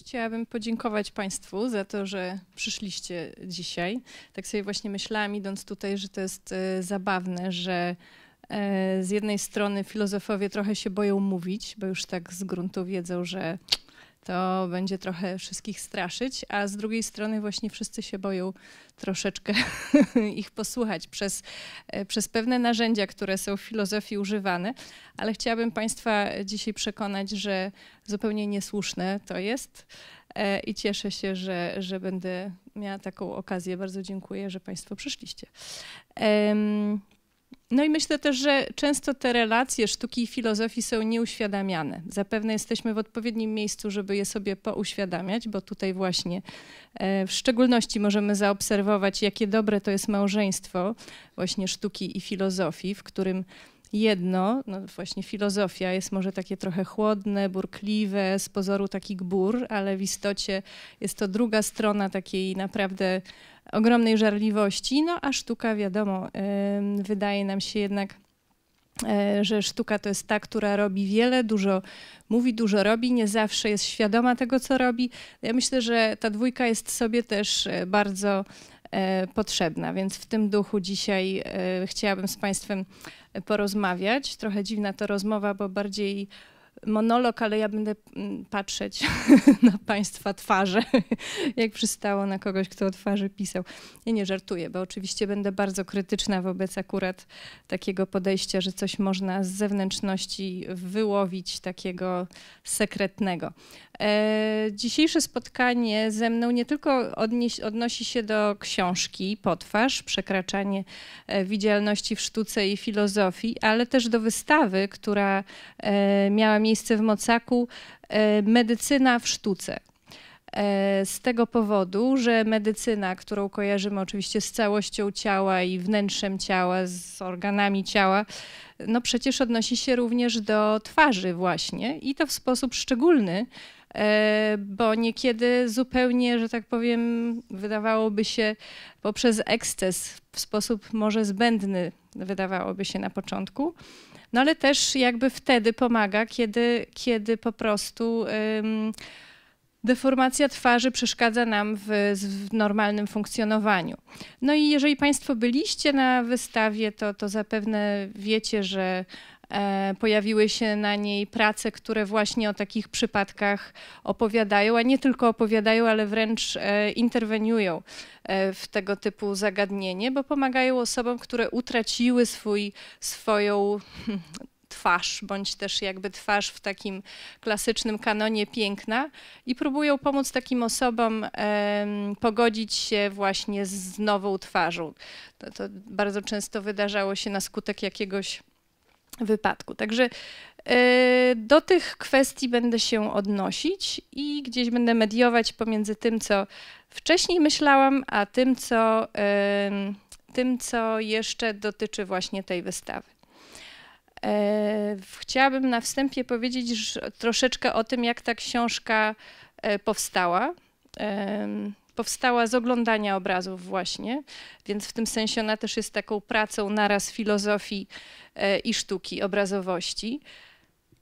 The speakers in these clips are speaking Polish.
Chciałabym podziękować Państwu za to, że przyszliście dzisiaj. Tak sobie właśnie myślałam, idąc tutaj, że to jest e, zabawne, że e, z jednej strony filozofowie trochę się boją mówić, bo już tak z gruntu wiedzą, że to będzie trochę wszystkich straszyć, a z drugiej strony właśnie wszyscy się boją troszeczkę ich posłuchać przez, e, przez pewne narzędzia, które są w filozofii używane, ale chciałabym Państwa dzisiaj przekonać, że zupełnie niesłuszne to jest e, i cieszę się, że, że będę miała taką okazję. Bardzo dziękuję, że Państwo przyszliście. No i myślę też, że często te relacje sztuki i filozofii są nieuświadamiane. Zapewne jesteśmy w odpowiednim miejscu, żeby je sobie pouświadamiać, bo tutaj właśnie e, w szczególności możemy zaobserwować, jakie dobre to jest małżeństwo właśnie sztuki i filozofii, w którym jedno, no właśnie filozofia jest może takie trochę chłodne, burkliwe, z pozoru taki gbur, ale w istocie jest to druga strona takiej naprawdę ogromnej żarliwości, no a sztuka, wiadomo, wydaje nam się jednak e, że sztuka to jest ta, która robi wiele, dużo mówi, dużo robi, nie zawsze jest świadoma tego, co robi. Ja myślę, że ta dwójka jest sobie też e, bardzo e, potrzebna, więc w tym duchu dzisiaj chciałabym z Państwem porozmawiać. Trochę dziwna to rozmowa, bo bardziej monolog, ale ja będę mm, patrzeć na Państwa twarze, jak przystało na kogoś, kto o twarzy pisał. Ja nie żartuję, bo oczywiście będę bardzo krytyczna wobec akurat takiego podejścia, że coś można z zewnętrzności wyłowić takiego sekretnego. E, dzisiejsze spotkanie ze mną nie tylko odnosi się do książki Potwarz, przekraczanie e, widzialności w sztuce i filozofii, ale też do wystawy, która e, miała miejsce w Mocaku Medycyna w sztuce. Z tego powodu, że medycyna, którą kojarzymy oczywiście z całością ciała i wnętrzem ciała, z organami ciała, no przecież odnosi się również do twarzy właśnie i to w sposób szczególny, E, bo niekiedy zupełnie, że tak powiem, wydawałoby się poprzez eksces w sposób może zbędny, wydawałoby się na początku. No ale też jakby wtedy pomaga, kiedy, kiedy po prostu ym, deformacja twarzy przeszkadza nam w, w, normalnym funkcjonowaniu. No i jeżeli Państwo byliście na wystawie, to, to zapewne wiecie, że E, pojawiły się na niej prace, które właśnie o takich przypadkach opowiadają, a nie tylko opowiadają, ale wręcz e, interweniują e, w tego typu zagadnienie, bo pomagają osobom, które utraciły swój, swoją hmm, twarz, bądź też jakby twarz w takim klasycznym kanonie piękna i próbują pomóc takim osobom pogodzić się właśnie z nową twarzą. To, to bardzo często wydarzało się na skutek jakiegoś wypadku. Także e, do tych kwestii będę się odnosić i gdzieś będę mediować pomiędzy tym, co wcześniej myślałam, a tym, co, tym, co jeszcze dotyczy właśnie tej wystawy. E, chciałabym na wstępie powiedzieć troszeczkę o tym, jak ta książka e, powstała powstała z oglądania obrazów właśnie, więc w tym sensie ona też jest taką pracą naraz filozofii e, i sztuki, obrazowości.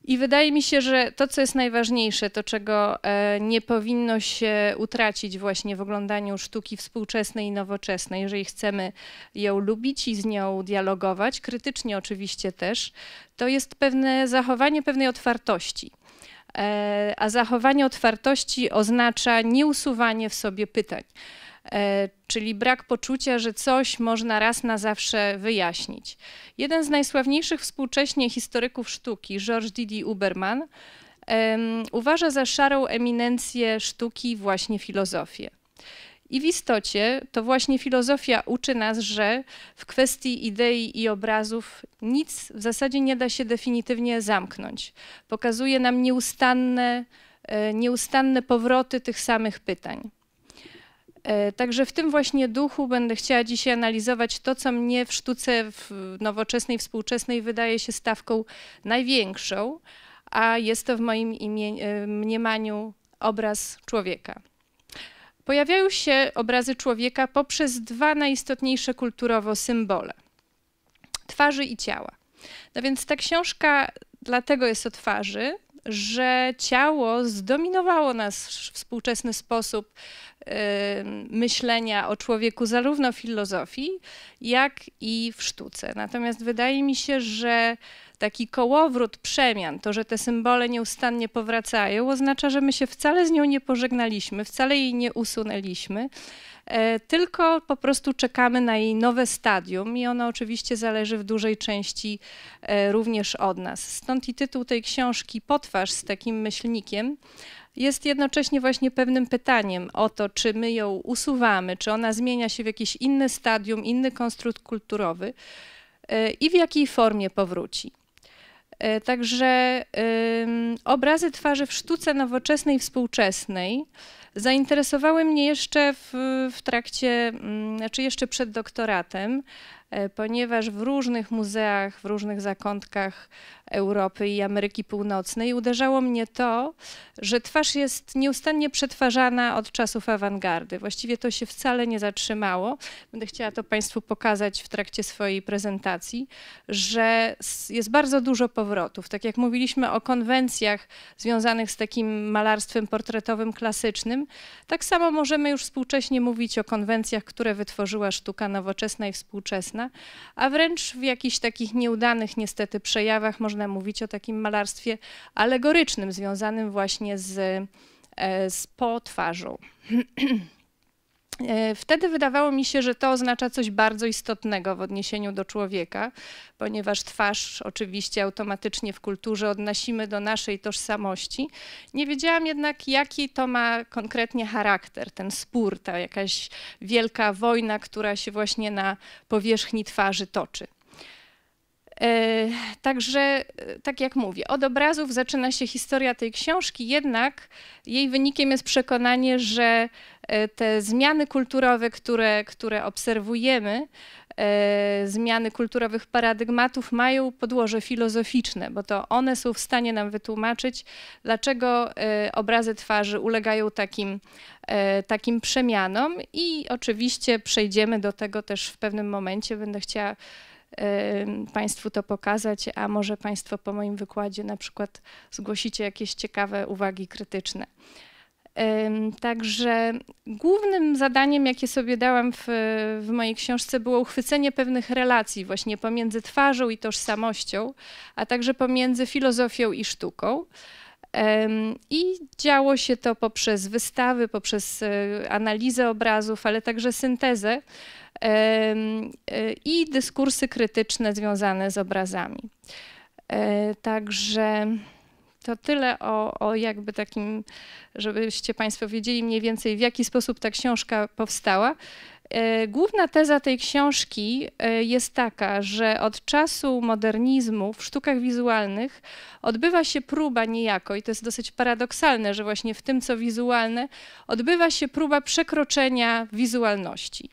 I wydaje mi się, że to, co jest najważniejsze, to czego e, nie powinno się utracić właśnie w oglądaniu sztuki współczesnej i nowoczesnej, jeżeli chcemy ją lubić i z nią dialogować, krytycznie oczywiście też, to jest pewne zachowanie pewnej otwartości. E, a zachowanie otwartości oznacza nieusuwanie w sobie pytań, e, czyli brak poczucia, że coś można raz na zawsze wyjaśnić. Jeden z najsławniejszych współcześnie historyków sztuki, George Didi Uberman, uważa za szarą eminencję sztuki właśnie filozofię. I w istocie to właśnie filozofia uczy nas, że w kwestii idei i obrazów nic w zasadzie nie da się definitywnie zamknąć. Pokazuje nam nieustanne, e, nieustanne powroty tych samych pytań. E, także w tym właśnie duchu będę chciała dzisiaj analizować to, co mnie w sztuce nowoczesnej, współczesnej wydaje się stawką największą, a jest to w moim e, mniemaniu obraz człowieka pojawiają się obrazy człowieka poprzez dwa najistotniejsze kulturowo symbole twarzy i ciała. No więc ta książka dlatego jest o twarzy, że ciało zdominowało nas współczesny sposób myślenia o człowieku zarówno w filozofii, jak i w sztuce. Natomiast wydaje mi się, że taki kołowrót przemian, to, że te symbole nieustannie powracają, oznacza, że my się wcale z nią nie pożegnaliśmy, wcale jej nie usunęliśmy E, tylko po prostu czekamy na jej nowe stadium i ona oczywiście zależy w dużej części e, również od nas. Stąd i tytuł tej książki Potwarz z takim myślnikiem jest jednocześnie właśnie pewnym pytaniem o to, czy my ją usuwamy, czy ona zmienia się w jakieś inne stadium, inny konstrukt kulturowy e, i w jakiej formie powróci. Także obrazy twarzy w sztuce nowoczesnej i współczesnej Zainteresowały mnie jeszcze w, w trakcie, mm, czy znaczy jeszcze przed doktoratem, E, ponieważ w różnych muzeach, w różnych zakątkach Europy i Ameryki Północnej uderzało mnie to, że twarz jest nieustannie przetwarzana od czasów awangardy. Właściwie to się wcale nie zatrzymało. Będę chciała to Państwu pokazać w trakcie swojej prezentacji, że jest bardzo dużo powrotów. Tak jak mówiliśmy o konwencjach związanych z takim malarstwem portretowym klasycznym, tak samo możemy już współcześnie mówić o konwencjach, które wytworzyła sztuka nowoczesna i współczesna a wręcz w jakichś takich nieudanych niestety przejawach można mówić o takim malarstwie alegorycznym, związanym właśnie z, e, z potwarzą. E, wtedy wydawało mi się, że to oznacza coś bardzo istotnego w odniesieniu do człowieka, ponieważ twarz oczywiście automatycznie w kulturze odnosimy do naszej tożsamości. Nie wiedziałam jednak, jaki to ma konkretnie charakter, ten spór, ta jakaś wielka wojna, która się właśnie na powierzchni twarzy toczy. E, także, e, tak jak mówię, od obrazów zaczyna się historia tej książki, jednak jej wynikiem jest przekonanie, że E, te zmiany kulturowe, które, które obserwujemy, e, zmiany kulturowych paradygmatów mają podłoże filozoficzne, bo to one są w stanie nam wytłumaczyć, dlaczego e, obrazy twarzy ulegają takim, takim przemianom. I oczywiście przejdziemy do tego też w pewnym momencie. Będę chciała Państwu to pokazać, a może Państwo po moim wykładzie na przykład zgłosicie jakieś ciekawe uwagi krytyczne. Także głównym zadaniem, jakie sobie dałam w, w, mojej książce, było uchwycenie pewnych relacji właśnie pomiędzy twarzą i tożsamością, a także pomiędzy filozofią i sztuką. I działo się to poprzez wystawy, poprzez e, analizę obrazów, ale także syntezę e, i dyskursy krytyczne związane z obrazami. E, także. To tyle o, o jakby takim, żebyście Państwo wiedzieli mniej więcej, w jaki sposób ta książka powstała. E, główna teza tej książki e, jest taka, że od czasu modernizmu w sztukach wizualnych odbywa się próba niejako, i to jest dosyć paradoksalne, że właśnie w tym, co wizualne, odbywa się próba przekroczenia wizualności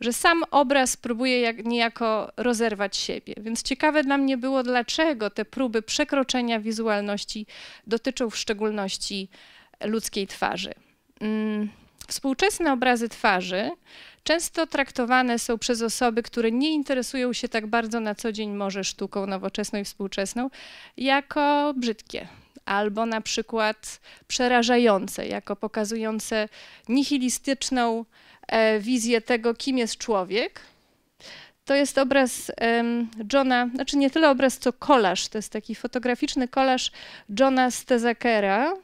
że sam obraz próbuje jak, niejako rozerwać siebie. Więc ciekawe dla mnie było, dlaczego te próby przekroczenia wizualności dotyczą w szczególności ludzkiej twarzy. Mm, współczesne obrazy twarzy często traktowane są przez osoby, które nie interesują się tak bardzo na co dzień może sztuką nowoczesną i współczesną, jako brzydkie, albo na przykład przerażające, jako pokazujące nihilistyczną E, wizję tego, kim jest człowiek. To jest obraz Johna, znaczy nie tyle obraz, co kolaż. To jest taki fotograficzny kolaż Johna Stezakera,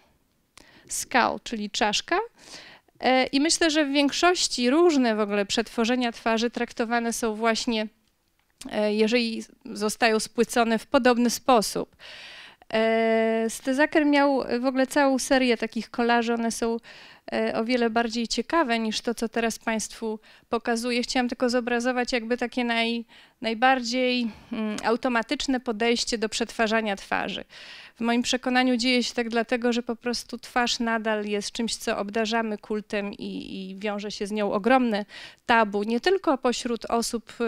skał, czyli czaszka. E, I myślę, że w większości różne w ogóle przetworzenia twarzy traktowane są właśnie, e, jeżeli zostają spłycone w podobny sposób. Stezaker miał w ogóle całą serię takich kolaży, one są E, o wiele bardziej ciekawe niż to, co teraz Państwu pokazuję. Chciałam tylko zobrazować jakby takie naj, najbardziej mm, automatyczne podejście do przetwarzania twarzy. W moim przekonaniu dzieje się tak dlatego, że po prostu twarz nadal jest czymś, co obdarzamy kultem i, i wiąże się z nią ogromne tabu, nie tylko pośród osób, e,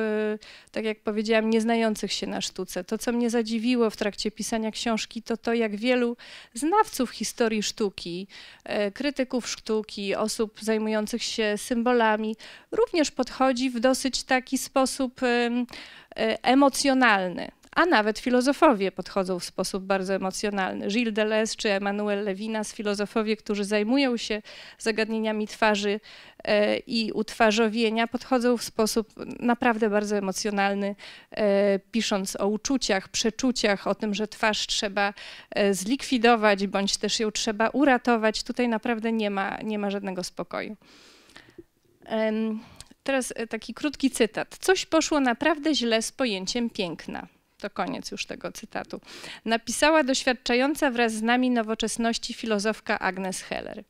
tak jak powiedziałam, nieznających się na sztuce. To, co mnie zadziwiło w trakcie pisania książki, to to, jak wielu znawców historii sztuki, e, krytyków sztuki, sztuki, osób zajmujących się symbolami, również podchodzi w dosyć taki sposób e, emocjonalny a nawet filozofowie podchodzą w sposób bardzo emocjonalny. Gilles Deleuze czy Emmanuel Levinas, filozofowie, którzy zajmują się zagadnieniami twarzy e, i utwarzowienia, podchodzą w sposób naprawdę bardzo emocjonalny, e, pisząc o uczuciach, przeczuciach, o tym, że twarz trzeba e, zlikwidować bądź też ją trzeba uratować. Tutaj naprawdę nie ma, nie ma żadnego spokoju. Teraz taki krótki cytat. Coś poszło naprawdę źle z pojęciem piękna. To koniec już tego cytatu. Napisała doświadczająca wraz z nami nowoczesności filozofka Agnes Heller.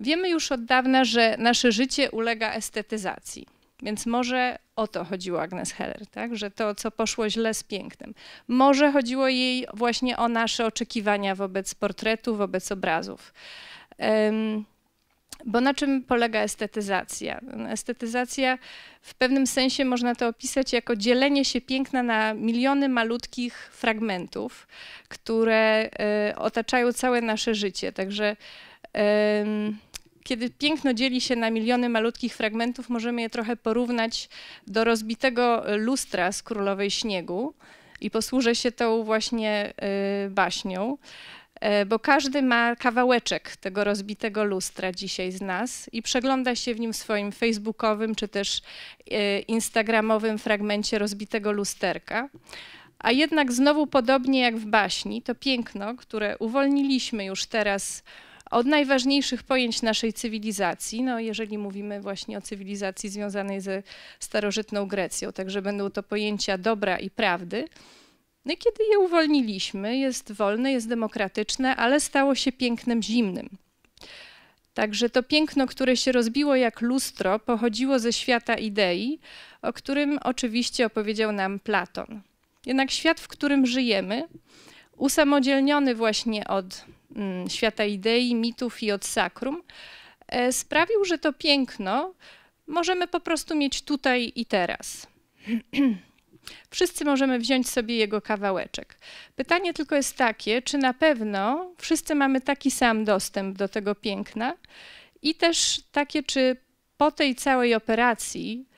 Wiemy już od dawna, że nasze życie ulega estetyzacji. Więc może o to chodziło Agnes Heller, tak? że to, co poszło źle z pięknem. Może chodziło jej właśnie o nasze oczekiwania wobec portretu, wobec obrazów. Um, bo na czym polega estetyzacja? Estetyzacja w pewnym sensie można to opisać jako dzielenie się piękna na miliony malutkich fragmentów, które y, otaczają całe nasze życie. Także y, kiedy piękno dzieli się na miliony malutkich fragmentów, możemy je trochę porównać do rozbitego lustra z królowej śniegu. I posłużę się tą właśnie y, baśnią. E, bo każdy ma kawałeczek tego rozbitego lustra dzisiaj z nas i przegląda się w nim w swoim facebookowym czy też e, instagramowym fragmencie rozbitego lusterka. A jednak znowu podobnie jak w baśni, to piękno, które uwolniliśmy już teraz od najważniejszych pojęć naszej cywilizacji, no jeżeli mówimy właśnie o cywilizacji związanej ze starożytną Grecją, także będą to pojęcia dobra i prawdy, no i kiedy je uwolniliśmy, jest wolne, jest demokratyczne, ale stało się pięknem zimnym. Także to piękno, które się rozbiło jak lustro, pochodziło ze świata idei, o którym oczywiście opowiedział nam Platon. Jednak świat, w którym żyjemy, usamodzielniony właśnie od mm, świata idei, mitów i od sakrum, e, sprawił, że to piękno możemy po prostu mieć tutaj i teraz. Wszyscy możemy wziąć sobie jego kawałeczek. Pytanie tylko jest takie, czy na pewno wszyscy mamy taki sam dostęp do tego piękna i też takie, czy po tej całej operacji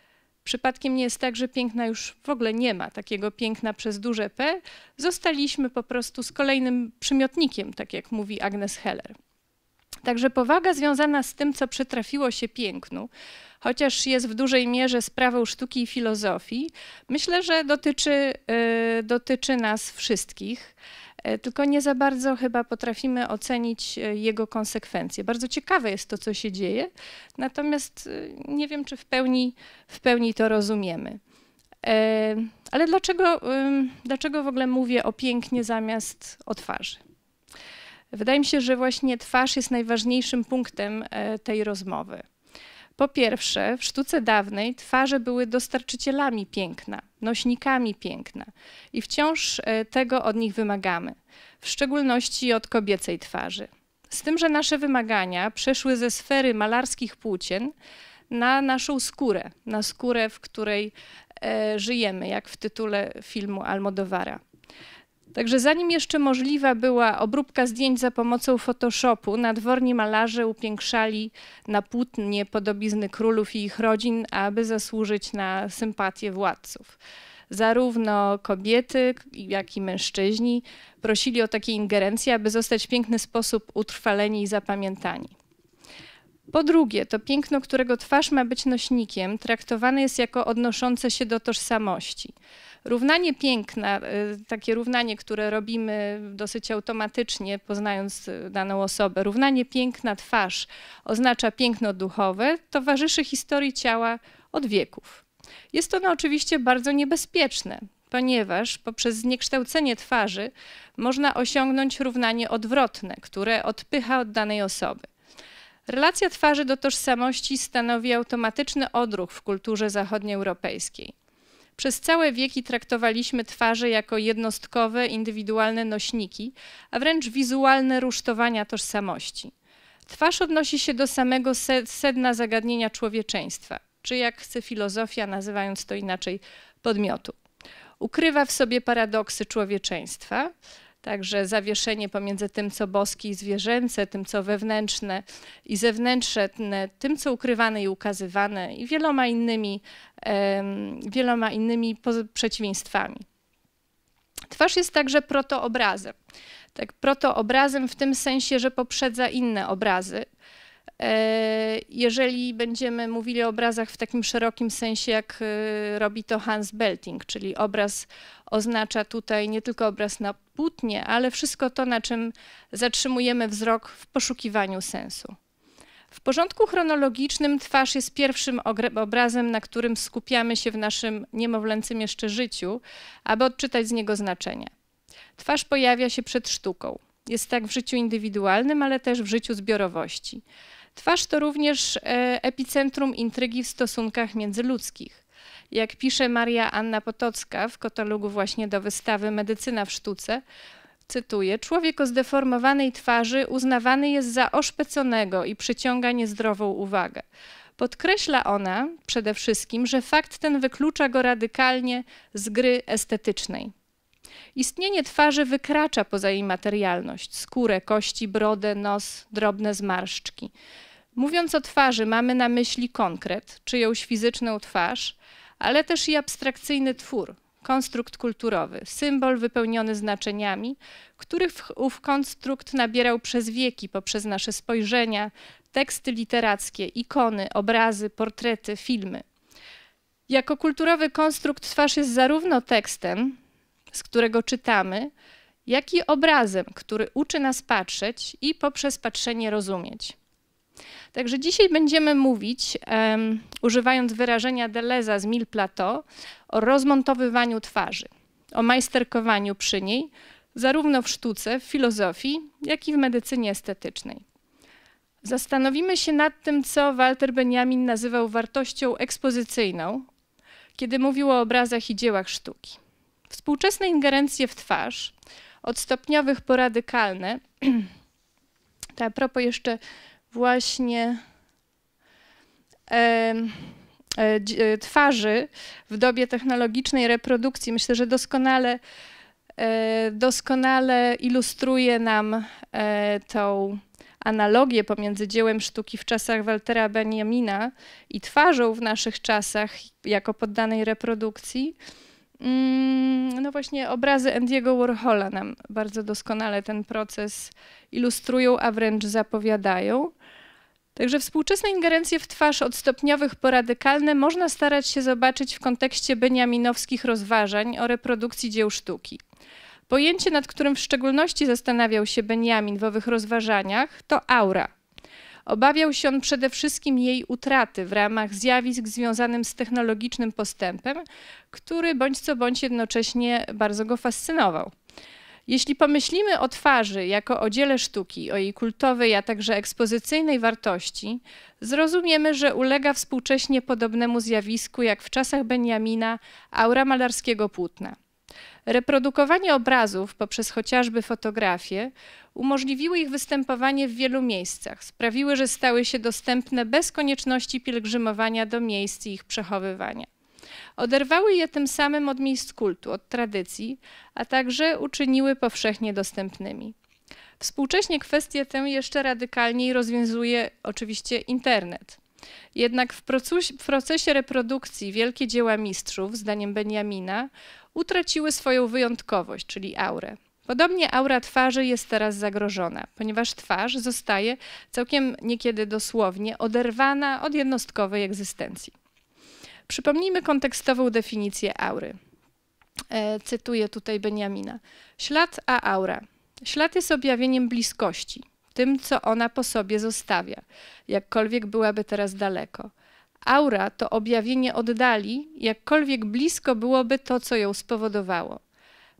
przypadkiem nie jest tak, że piękna już w ogóle nie ma, takiego piękna przez duże P. Zostaliśmy po prostu z kolejnym przymiotnikiem, tak jak mówi Agnes Heller. Także powaga związana z tym, co przytrafiło się pięknu, chociaż jest w dużej mierze sprawą sztuki i filozofii, myślę, że dotyczy, y, dotyczy nas wszystkich e, tylko nie za bardzo chyba potrafimy ocenić e, jego konsekwencje. Bardzo ciekawe jest to, co się dzieje, natomiast y, nie wiem, czy w pełni, w pełni to rozumiemy. E, ale dlaczego, dlaczego w ogóle mówię o pięknie zamiast o twarzy? Wydaje mi się, że właśnie twarz jest najważniejszym punktem e, tej rozmowy. Po pierwsze, w sztuce dawnej twarze były dostarczycielami piękna, nośnikami piękna i wciąż e, tego od nich wymagamy, w szczególności od kobiecej twarzy. Z tym, że nasze wymagania przeszły ze sfery malarskich płócien na naszą skórę, na skórę, w której e, żyjemy, jak w tytule filmu Almodowara. Także zanim jeszcze możliwa była obróbka zdjęć za pomocą Photoshopu, nadworni malarze upiększali na płótnie podobizny królów i ich rodzin, aby zasłużyć na sympatię władców. Zarówno kobiety, jak i mężczyźni prosili o takie ingerencje, aby zostać w piękny sposób utrwaleni i zapamiętani. Po drugie, to piękno, którego twarz ma być nośnikiem, traktowane jest jako odnoszące się do tożsamości. Równanie piękna, y, takie równanie, które robimy dosyć automatycznie, poznając y, daną osobę, równanie piękna twarz oznacza piękno duchowe, towarzyszy historii ciała od wieków. Jest ono oczywiście bardzo niebezpieczne, ponieważ poprzez zniekształcenie twarzy można osiągnąć równanie odwrotne, które odpycha od danej osoby. Relacja twarzy do tożsamości stanowi automatyczny odruch w kulturze zachodnioeuropejskiej. Przez całe wieki traktowaliśmy twarze jako jednostkowe, indywidualne nośniki, a wręcz wizualne rusztowania tożsamości. Twarz odnosi się do samego sedna zagadnienia człowieczeństwa, czy jak chce filozofia, nazywając to inaczej, podmiotu. Ukrywa w sobie paradoksy człowieczeństwa, Także zawieszenie pomiędzy tym, co boskie i zwierzęce, tym, co wewnętrzne i zewnętrzne, tym, co ukrywane i ukazywane i wieloma innymi, wieloma innymi przeciwieństwami. Twarz jest także protoobrazem. Tak, protoobrazem w tym sensie, że poprzedza inne obrazy. E, jeżeli będziemy mówili o obrazach w takim szerokim sensie, jak e, robi to Hans Belting, czyli obraz oznacza tutaj nie tylko obraz na płótnie, ale wszystko to, na czym zatrzymujemy wzrok w poszukiwaniu sensu. W porządku chronologicznym twarz jest pierwszym obrazem, na którym skupiamy się w naszym niemowlęcym jeszcze życiu, aby odczytać z niego znaczenie. Twarz pojawia się przed sztuką. Jest tak w życiu indywidualnym, ale też w życiu zbiorowości. Twarz to również e, epicentrum intrygi w stosunkach międzyludzkich. Jak pisze Maria Anna Potocka w katalogu właśnie do wystawy Medycyna w sztuce, cytuję, człowiek o zdeformowanej twarzy uznawany jest za oszpeconego i przyciąga niezdrową uwagę. Podkreśla ona przede wszystkim, że fakt ten wyklucza go radykalnie z gry estetycznej. Istnienie twarzy wykracza poza jej materialność skórę, kości, brodę, nos, drobne zmarszczki. Mówiąc o twarzy, mamy na myśli konkret, czyjąś fizyczną twarz, ale też i abstrakcyjny twór, konstrukt kulturowy, symbol wypełniony znaczeniami, których ów konstrukt nabierał przez wieki poprzez nasze spojrzenia, teksty literackie, ikony, obrazy, portrety, filmy. Jako kulturowy konstrukt twarz jest zarówno tekstem, z którego czytamy, jak i obrazem, który uczy nas patrzeć i poprzez patrzenie rozumieć. Także dzisiaj będziemy mówić, um, używając wyrażenia Deleza z Mil Plateau, o rozmontowywaniu twarzy, o majsterkowaniu przy niej, zarówno w sztuce, w filozofii, jak i w medycynie estetycznej. Zastanowimy się nad tym, co Walter Benjamin nazywał wartością ekspozycyjną, kiedy mówił o obrazach i dziełach sztuki. Współczesne ingerencje w twarz, od stopniowych po radykalne, to a propos jeszcze właśnie e, e, twarzy w dobie technologicznej reprodukcji, myślę, że doskonale, e, doskonale ilustruje nam e, tą analogię pomiędzy dziełem sztuki w czasach Waltera Benjamina i twarzą w naszych czasach jako poddanej reprodukcji. Mm, no właśnie obrazy Andiego Warhola nam bardzo doskonale ten proces ilustrują, a wręcz zapowiadają. Także współczesne ingerencje w twarz od stopniowych po radykalne można starać się zobaczyć w kontekście beniaminowskich rozważań o reprodukcji dzieł sztuki. Pojęcie, nad którym w szczególności zastanawiał się Benjamin w owych rozważaniach, to aura, Obawiał się on przede wszystkim jej utraty w ramach zjawisk związanych z technologicznym postępem, który bądź co bądź jednocześnie bardzo go fascynował. Jeśli pomyślimy o twarzy jako o dziele sztuki, o jej kultowej, a także ekspozycyjnej wartości, zrozumiemy, że ulega współcześnie podobnemu zjawisku jak w czasach Benjamina aura malarskiego płótna. Reprodukowanie obrazów poprzez chociażby fotografię umożliwiły ich występowanie w wielu miejscach, sprawiły, że stały się dostępne bez konieczności pielgrzymowania do miejsc ich przechowywania. Oderwały je tym samym od miejsc kultu, od tradycji, a także uczyniły powszechnie dostępnymi. Współcześnie kwestię tę jeszcze radykalniej rozwiązuje oczywiście internet. Jednak w, procesie, w procesie reprodukcji wielkie dzieła mistrzów, zdaniem Benjamina, utraciły swoją wyjątkowość, czyli aurę. Podobnie aura twarzy jest teraz zagrożona, ponieważ twarz zostaje całkiem niekiedy dosłownie oderwana od jednostkowej egzystencji. Przypomnijmy kontekstową definicję aury. E, cytuję tutaj Beniamina. Ślad a aura. Ślad jest objawieniem bliskości, tym, co ona po sobie zostawia, jakkolwiek byłaby teraz daleko. Aura to objawienie oddali, jakkolwiek blisko byłoby to, co ją spowodowało.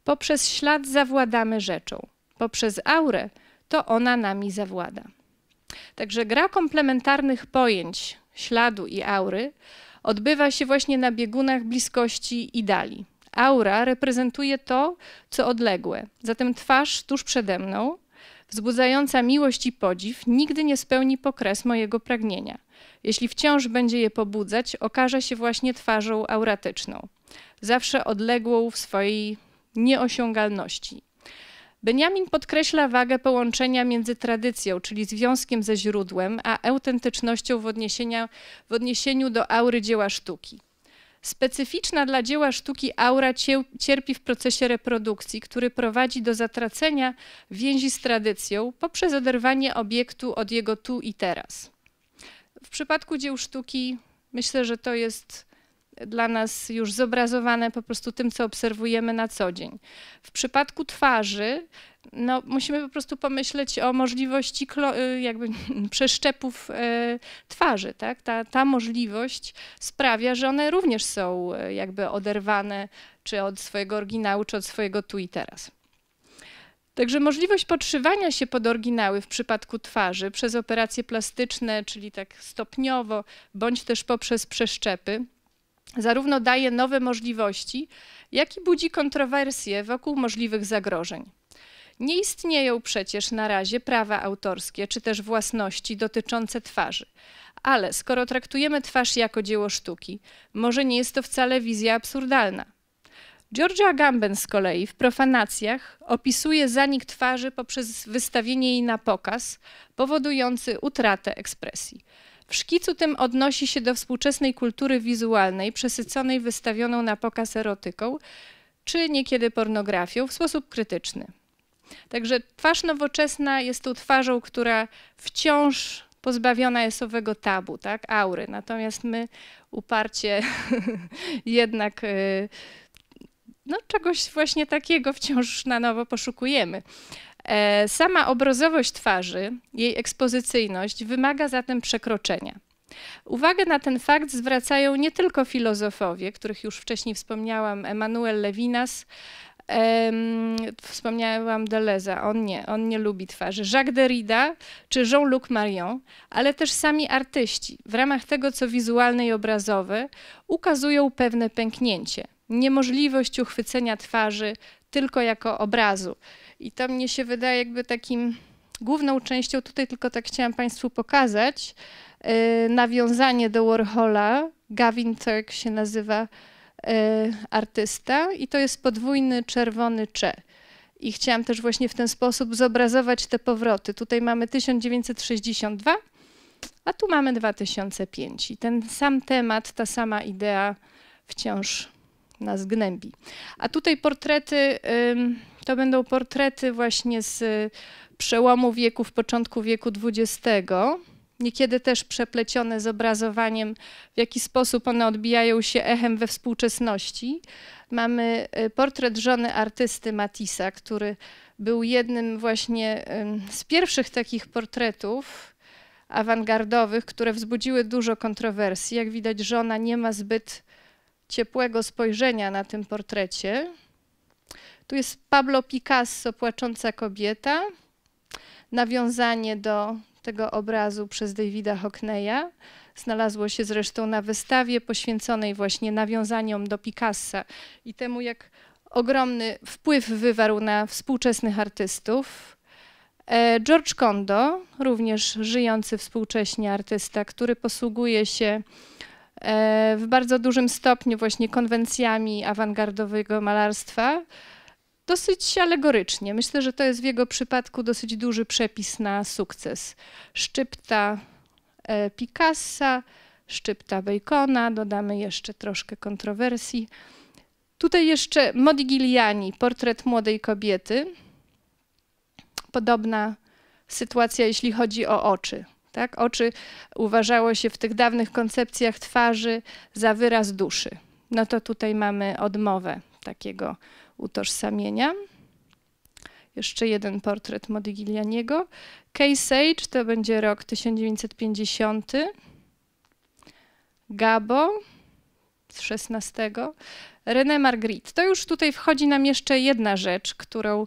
Poprzez ślad zawładamy rzeczą. Poprzez aurę to ona nami zawłada. Także gra komplementarnych pojęć śladu i aury odbywa się właśnie na biegunach bliskości i dali. Aura reprezentuje to, co odległe. Zatem twarz tuż przede mną, wzbudzająca miłość i podziw, nigdy nie spełni pokres mojego pragnienia. Jeśli wciąż będzie je pobudzać, okaże się właśnie twarzą auratyczną, zawsze odległą w swojej nieosiągalności. Benjamin podkreśla wagę połączenia między tradycją, czyli związkiem ze źródłem, a autentycznością w, w odniesieniu do aury dzieła sztuki. Specyficzna dla dzieła sztuki aura cierpi w procesie reprodukcji, który prowadzi do zatracenia więzi z tradycją poprzez oderwanie obiektu od jego tu i teraz. W przypadku dzieł sztuki myślę, że to jest dla nas już zobrazowane po prostu tym, co obserwujemy na co dzień. W przypadku twarzy no, musimy po prostu pomyśleć o możliwości y, jakby przeszczepów y, twarzy. Tak? Ta, ta możliwość sprawia, że one również są y, jakby oderwane czy od swojego oryginału, czy od swojego tu i teraz. Także możliwość podszywania się pod oryginały w przypadku twarzy przez operacje plastyczne, czyli tak stopniowo, bądź też poprzez przeszczepy, zarówno daje nowe możliwości, jak i budzi kontrowersje wokół możliwych zagrożeń. Nie istnieją przecież na razie prawa autorskie czy też własności dotyczące twarzy. Ale skoro traktujemy twarz jako dzieło sztuki, może nie jest to wcale wizja absurdalna. Georgia Agamben z kolei w Profanacjach opisuje zanik twarzy poprzez wystawienie jej na pokaz, powodujący utratę ekspresji. W szkicu tym odnosi się do współczesnej kultury wizualnej, przesyconej wystawioną na pokaz erotyką, czy niekiedy pornografią w sposób krytyczny. Także twarz nowoczesna jest tą twarzą, która wciąż pozbawiona jest owego tabu, tak, aury. Natomiast my uparcie jednak y, no, czegoś właśnie takiego wciąż na nowo poszukujemy. E, sama obrazowość twarzy, jej ekspozycyjność wymaga zatem przekroczenia. Uwagę na ten fakt zwracają nie tylko filozofowie, których już wcześniej wspomniałam, Emanuel Levinas, em, wspomniałam Deleza, on nie, on nie lubi twarzy, Jacques Derrida czy Jean-Luc Marion, ale też sami artyści w ramach tego, co wizualne i obrazowe, ukazują pewne pęknięcie, niemożliwość uchwycenia twarzy, tylko jako obrazu. I to mnie się wydaje jakby takim główną częścią, tutaj tylko tak chciałam Państwu pokazać, y, nawiązanie do Warhola. Gavin Turk się nazywa y, artysta i to jest podwójny czerwony cze. I chciałam też właśnie w ten sposób zobrazować te powroty. Tutaj mamy 1962, a tu mamy 2005. I ten sam temat, ta sama idea wciąż nas gnębi. A tutaj portrety, to będą portrety właśnie z y, przełomu wieków, początku wieku XX, niekiedy też przeplecione z obrazowaniem, w jaki sposób one odbijają się echem we współczesności. Mamy y, portret żony artysty Matisa, który był jednym właśnie z pierwszych takich portretów awangardowych, które wzbudziły dużo kontrowersji. Jak widać, żona nie ma zbyt ciepłego spojrzenia na tym portrecie. Tu jest Pablo Picasso, płacząca kobieta, nawiązanie do tego obrazu przez Davida Hockneya. Znalazło się zresztą na wystawie poświęconej właśnie nawiązaniom do Picassa i temu, jak ogromny wpływ wywarł na współczesnych artystów. E, George Kondo, również żyjący współcześnie artysta, który posługuje się E, w bardzo dużym stopniu właśnie konwencjami awangardowego malarstwa, dosyć alegorycznie. Myślę, że to jest w jego przypadku dosyć duży przepis na sukces. Szczypta e, Picassa, szczypta Bacona, dodamy jeszcze troszkę kontrowersji. Tutaj jeszcze Modigliani, portret młodej kobiety. Podobna sytuacja, jeśli chodzi o oczy. Tak? Oczy uważało się w tych dawnych koncepcjach twarzy za wyraz duszy. No to tutaj mamy odmowę takiego utożsamienia. Jeszcze jeden portret Modiglianiego. Case Age to będzie rok 1950. Gabo z 16. René Margrit. To już tutaj wchodzi nam jeszcze jedna rzecz, którą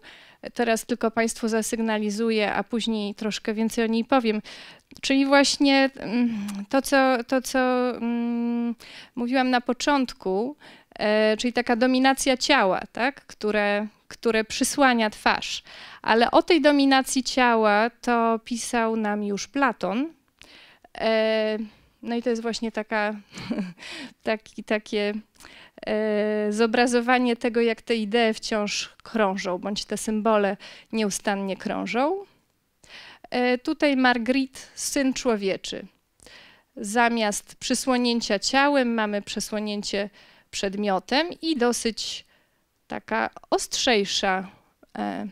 Teraz tylko Państwu zasygnalizuję, a później troszkę więcej o niej powiem. Czyli właśnie mm, to, co, to, co mm, mówiłam na początku, e, czyli taka dominacja ciała, tak? które, które przysłania twarz. Ale o tej dominacji ciała to pisał nam już Platon. E, no i to jest właśnie taka, taki, takie E, zobrazowanie tego, jak te idee wciąż krążą, bądź te symbole nieustannie krążą. E, tutaj Margrit, syn człowieczy. Zamiast przysłonięcia ciałem mamy przesłonięcie przedmiotem i dosyć taka ostrzejsza, e,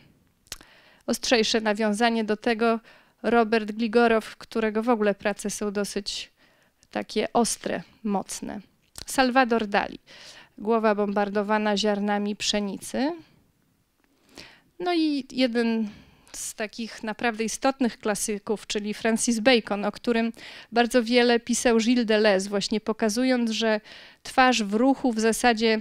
ostrzejsze nawiązanie do tego Robert Gligorow, którego w ogóle prace są dosyć takie ostre, mocne. Salvador Dali głowa bombardowana ziarnami pszenicy. No i jeden z takich naprawdę istotnych klasyków, czyli Francis Bacon, o którym bardzo wiele pisał Gilles Deleuze, właśnie pokazując, że twarz w ruchu w zasadzie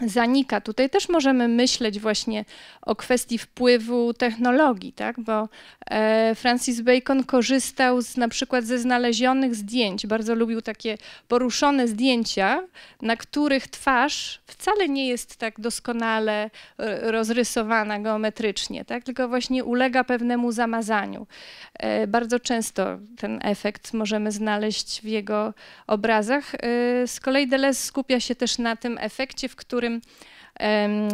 zanika. Tutaj też możemy myśleć właśnie o kwestii wpływu technologii, tak? bo e, Francis Bacon korzystał z, na przykład ze znalezionych zdjęć, bardzo lubił takie poruszone zdjęcia, na których twarz wcale nie jest tak doskonale e, rozrysowana geometrycznie, tak? tylko właśnie ulega pewnemu zamazaniu. E, bardzo często ten efekt możemy znaleźć w jego obrazach. Z kolei Deleuze skupia się też na tym efekcie, w którym którym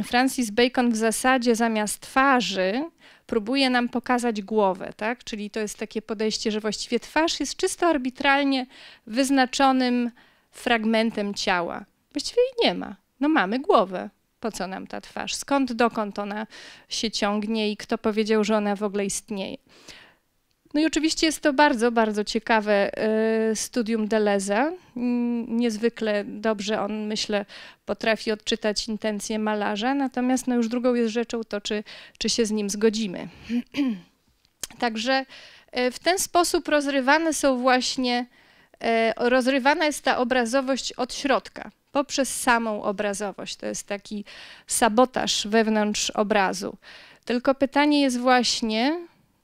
Francis Bacon w zasadzie zamiast twarzy próbuje nam pokazać głowę, tak? Czyli to jest takie podejście, że właściwie twarz jest czysto arbitralnie wyznaczonym fragmentem ciała. Właściwie jej nie ma. No mamy głowę. Po co nam ta twarz? Skąd, dokąd ona się ciągnie i kto powiedział, że ona w ogóle istnieje? No i oczywiście jest to bardzo, bardzo ciekawe y, studium Deleza. Niezwykle dobrze on, myślę, potrafi odczytać intencje malarza, natomiast no już drugą jest rzeczą to, czy, czy się z nim zgodzimy. Także y, w ten sposób rozrywane są właśnie, y, rozrywana jest ta obrazowość od środka poprzez samą obrazowość. To jest taki sabotaż wewnątrz obrazu. Tylko pytanie jest właśnie,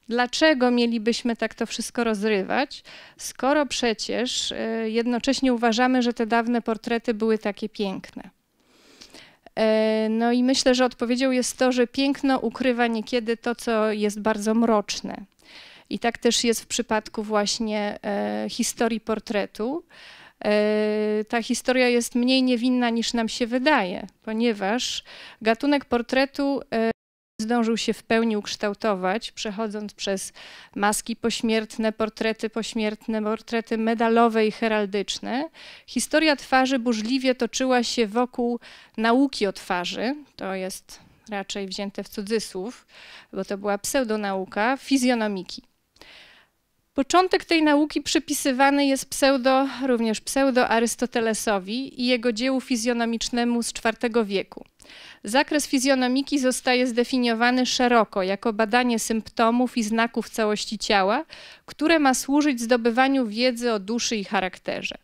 Dlaczego mielibyśmy tak to wszystko rozrywać, skoro przecież e, jednocześnie uważamy, że te dawne portrety były takie piękne? E, no i myślę, że odpowiedzią jest to, że piękno ukrywa niekiedy to, co jest bardzo mroczne. I tak też jest w przypadku właśnie e, historii portretu. Ta historia jest mniej niewinna niż nam się wydaje, ponieważ gatunek portretu zdążył się w pełni ukształtować, przechodząc przez maski pośmiertne, portrety pośmiertne, portrety medalowe i heraldyczne. Historia twarzy burzliwie toczyła się wokół nauki o twarzy, to jest raczej wzięte w cudzysłów, bo to była pseudonauka fizjonomiki. Początek tej nauki przypisywany jest pseudo, również pseudo-Arystotelesowi i jego dziełu fizjonomicznemu z IV wieku. Zakres fizjonomiki zostaje zdefiniowany szeroko jako badanie symptomów i znaków całości ciała, które ma służyć zdobywaniu wiedzy o duszy i charakterze.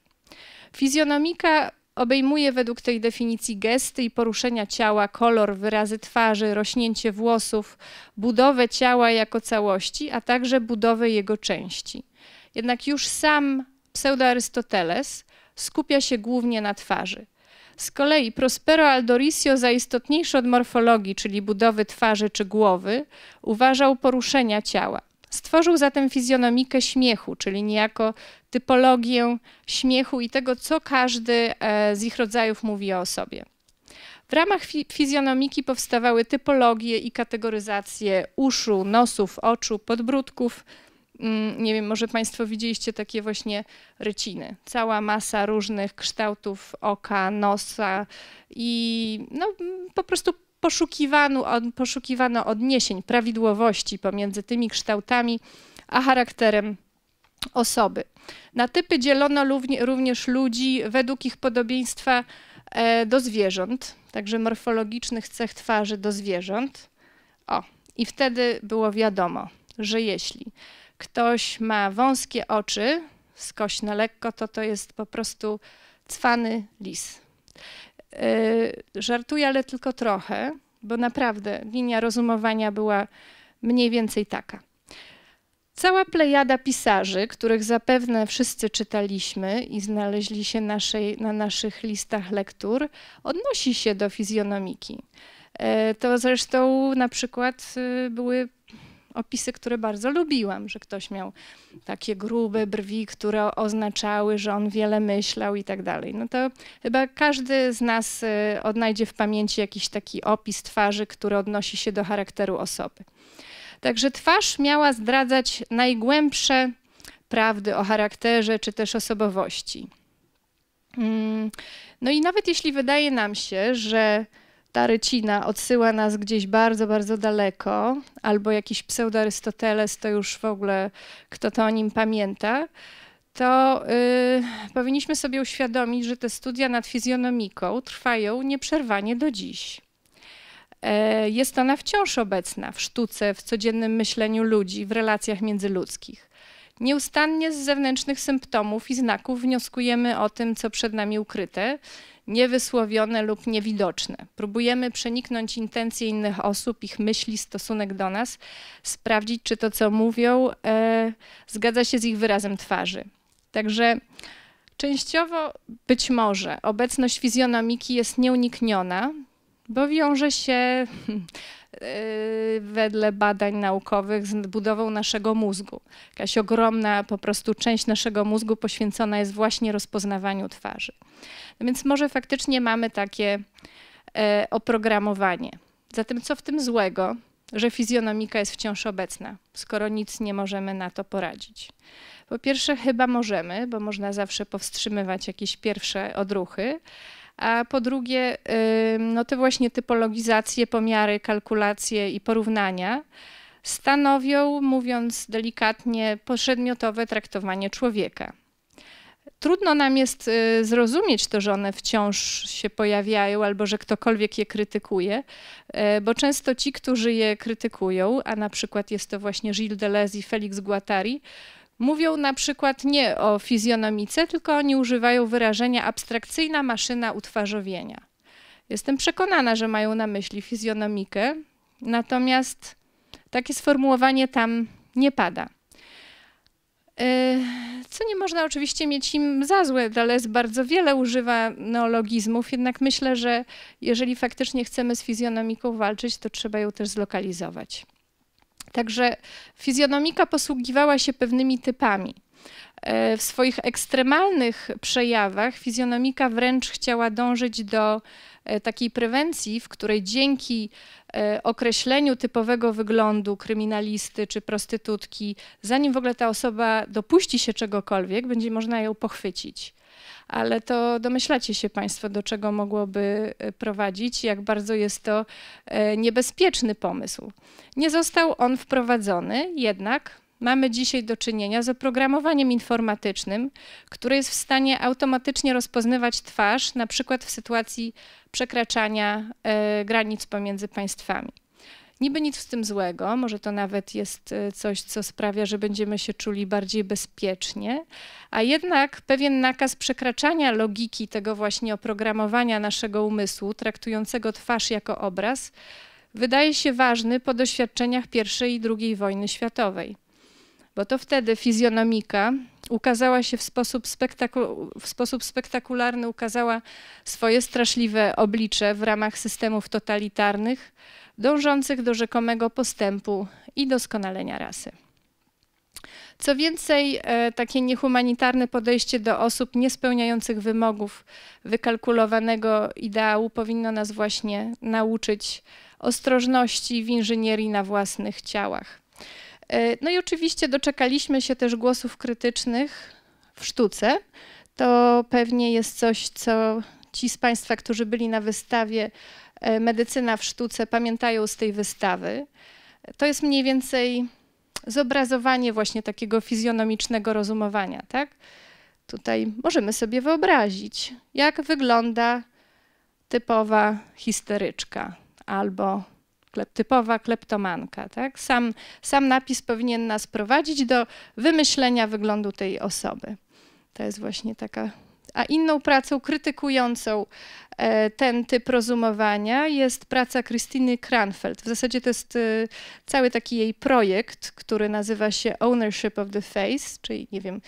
Fizjonomika obejmuje według tej definicji gesty i poruszenia ciała, kolor, wyrazy twarzy, rośnięcie włosów, budowę ciała jako całości, a także budowę jego części. Jednak już sam pseudoarystoteles skupia się głównie na twarzy. Z kolei Prospero Aldorisio za istotniejszy od morfologii, czyli budowy twarzy czy głowy, uważał poruszenia ciała. Stworzył zatem fizjonomikę śmiechu, czyli niejako typologię śmiechu i tego, co każdy e, z ich rodzajów mówi o sobie. W ramach fizjonomiki powstawały typologie i kategoryzacje uszu, nosów, oczu, podbródków, Mm, nie wiem, może Państwo widzieliście takie właśnie ryciny. Cała masa różnych kształtów oka, nosa i no, po prostu poszukiwano, poszukiwano odniesień, prawidłowości pomiędzy tymi kształtami a charakterem osoby. Na typy dzielono również ludzi według ich podobieństwa e, do zwierząt, także morfologicznych cech twarzy do zwierząt. O, i wtedy było wiadomo, że jeśli ktoś ma wąskie oczy, skośne lekko, to to jest po prostu cwany lis. Y, żartuję, ale tylko trochę, bo naprawdę linia rozumowania była mniej więcej taka. Cała plejada pisarzy, których zapewne wszyscy czytaliśmy i znaleźli się naszej, na naszych listach lektur, odnosi się do fizjonomiki. Y, to zresztą na przykład y, były opisy, które bardzo lubiłam, że ktoś miał takie grube brwi, które oznaczały, że on wiele myślał i tak dalej. No to chyba każdy z nas y, odnajdzie w pamięci jakiś taki opis twarzy, który odnosi się do charakteru osoby. Także twarz miała zdradzać najgłębsze prawdy o charakterze czy też osobowości. Mm, no i nawet jeśli wydaje nam się, że ta rycina odsyła nas gdzieś bardzo, bardzo daleko, albo jakiś pseudo-Arystoteles to już w ogóle kto to o nim pamięta, to y, powinniśmy sobie uświadomić, że te studia nad fizjonomiką trwają nieprzerwanie do dziś. E, jest ona wciąż obecna w sztuce, w codziennym myśleniu ludzi, w relacjach międzyludzkich. Nieustannie z zewnętrznych symptomów i znaków wnioskujemy o tym, co przed nami ukryte, niewysłowione lub niewidoczne. Próbujemy przeniknąć intencje innych osób, ich myśli, stosunek do nas, sprawdzić, czy to, co mówią, e, zgadza się z ich wyrazem twarzy. Także częściowo być może obecność fizjonomiki jest nieunikniona, bo wiąże się hmm, Y, wedle badań naukowych z budową naszego mózgu. Jakaś ogromna po prostu część naszego mózgu poświęcona jest właśnie rozpoznawaniu twarzy. No więc może faktycznie mamy takie e, oprogramowanie. Zatem co w tym złego, że fizjonomika jest wciąż obecna, skoro nic nie możemy na to poradzić? Po pierwsze, chyba możemy, bo można zawsze powstrzymywać jakieś pierwsze odruchy, a po drugie no te właśnie typologizacje, pomiary, kalkulacje i porównania stanowią, mówiąc delikatnie, pośredmiotowe traktowanie człowieka. Trudno nam jest y, zrozumieć to, że one wciąż się pojawiają albo że ktokolwiek je krytykuje, y, bo często ci, którzy je krytykują, a na przykład jest to właśnie Gilles Deleuze i Felix Guattari, Mówią na przykład nie o fizjonomice, tylko oni używają wyrażenia abstrakcyjna maszyna utwarzowienia. Jestem przekonana, że mają na myśli fizjonomikę, natomiast takie sformułowanie tam nie pada. E, co nie można oczywiście mieć im za złe, Deleuze bardzo wiele używa neologizmów, jednak myślę, że jeżeli faktycznie chcemy z fizjonomiką walczyć, to trzeba ją też zlokalizować. Także fizjonomika posługiwała się pewnymi typami. E, w swoich ekstremalnych przejawach fizjonomika wręcz chciała dążyć do e, takiej prewencji, w której dzięki e, określeniu typowego wyglądu kryminalisty czy prostytutki, zanim w ogóle ta osoba dopuści się czegokolwiek, będzie można ją pochwycić ale to domyślacie się Państwo, do czego mogłoby e, prowadzić, jak bardzo jest to e, niebezpieczny pomysł. Nie został on wprowadzony, jednak mamy dzisiaj do czynienia z oprogramowaniem informatycznym, które jest w stanie automatycznie rozpoznawać twarz, na przykład w sytuacji przekraczania e, granic pomiędzy państwami. Niby nic z tym złego, może to nawet jest y, coś, co sprawia, że będziemy się czuli bardziej bezpiecznie, a jednak pewien nakaz przekraczania logiki tego właśnie oprogramowania naszego umysłu, traktującego twarz jako obraz, wydaje się ważny po doświadczeniach I i II wojny światowej. Bo to wtedy fizjonomika ukazała się w sposób, spektaku w sposób spektakularny, ukazała swoje straszliwe oblicze w ramach systemów totalitarnych dążących do rzekomego postępu i doskonalenia rasy. Co więcej, e, takie niehumanitarne podejście do osób niespełniających wymogów wykalkulowanego ideału powinno nas właśnie nauczyć ostrożności w inżynierii na własnych ciałach. E, no i oczywiście doczekaliśmy się też głosów krytycznych w sztuce. To pewnie jest coś, co ci z Państwa, którzy byli na wystawie, E, medycyna w Sztuce pamiętają z tej wystawy. To jest mniej więcej zobrazowanie właśnie takiego fizjonomicznego rozumowania. Tak? Tutaj możemy sobie wyobrazić, jak wygląda typowa histeryczka albo klep, typowa kleptomanka. Tak? Sam, sam napis powinien nas prowadzić do wymyślenia wyglądu tej osoby. To jest właśnie taka a inną pracą krytykującą e, ten typ rozumowania jest praca Krystyny Kranfeld. W zasadzie to jest e, cały taki jej projekt, który nazywa się Ownership of the Face, czyli nie wiem,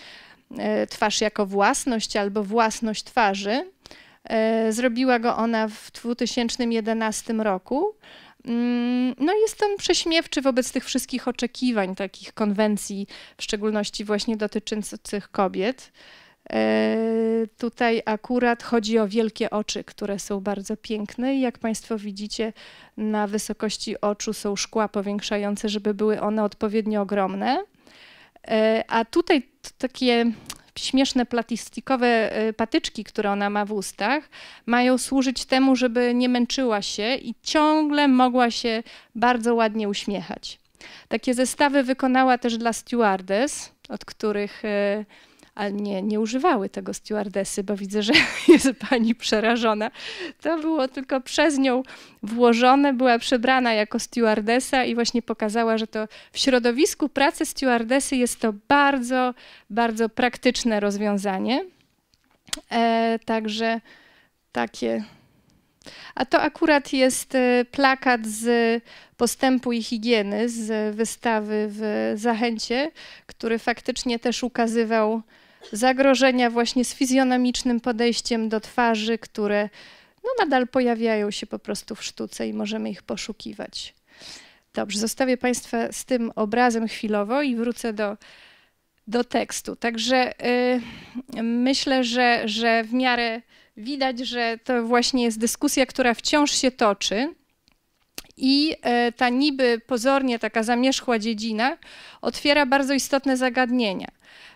e, twarz jako własność albo własność twarzy. Zrobiła go ona w 2011 roku. Mm, no jest on prześmiewczy wobec tych wszystkich oczekiwań, takich konwencji, w szczególności właśnie dotyczących kobiet. E, tutaj akurat chodzi o wielkie oczy, które są bardzo piękne i jak Państwo widzicie, na wysokości oczu są szkła powiększające, żeby były one odpowiednio ogromne. E, a tutaj takie śmieszne platystikowe e, patyczki, które ona ma w ustach, mają służyć temu, żeby nie męczyła się i ciągle mogła się bardzo ładnie uśmiechać. Takie zestawy wykonała też dla stewardess, od których ale nie, nie używały tego stewardesy, bo widzę, że jest pani przerażona. To było tylko przez nią włożone, była przebrana jako stewardesa i właśnie pokazała, że to w środowisku pracy stewardesy jest to bardzo, bardzo praktyczne rozwiązanie. E, także takie a to akurat jest e, plakat z postępu i higieny z wystawy w Zachęcie, który faktycznie też ukazywał zagrożenia właśnie z fizjonomicznym podejściem do twarzy, które no, nadal pojawiają się po prostu w sztuce i możemy ich poszukiwać. Dobrze, zostawię Państwa z tym obrazem chwilowo i wrócę do, do tekstu. Także yy, myślę, że, że w miarę widać, że to właśnie jest dyskusja, która wciąż się toczy. I y, ta niby pozornie taka zamierzchła dziedzina otwiera bardzo istotne zagadnienia.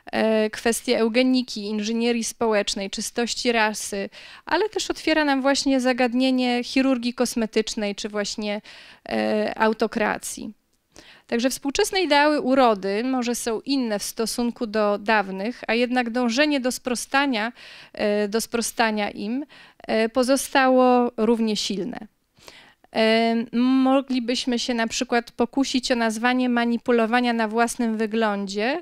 E, kwestie eugeniki, inżynierii społecznej, czystości rasy, ale też otwiera nam właśnie zagadnienie chirurgii kosmetycznej czy właśnie e, autokracji. Także współczesne ideały urody może są inne w stosunku do dawnych, a jednak dążenie do sprostania, e, do sprostania im pozostało równie silne. Moglibyśmy się na przykład pokusić o nazwanie manipulowania na własnym wyglądzie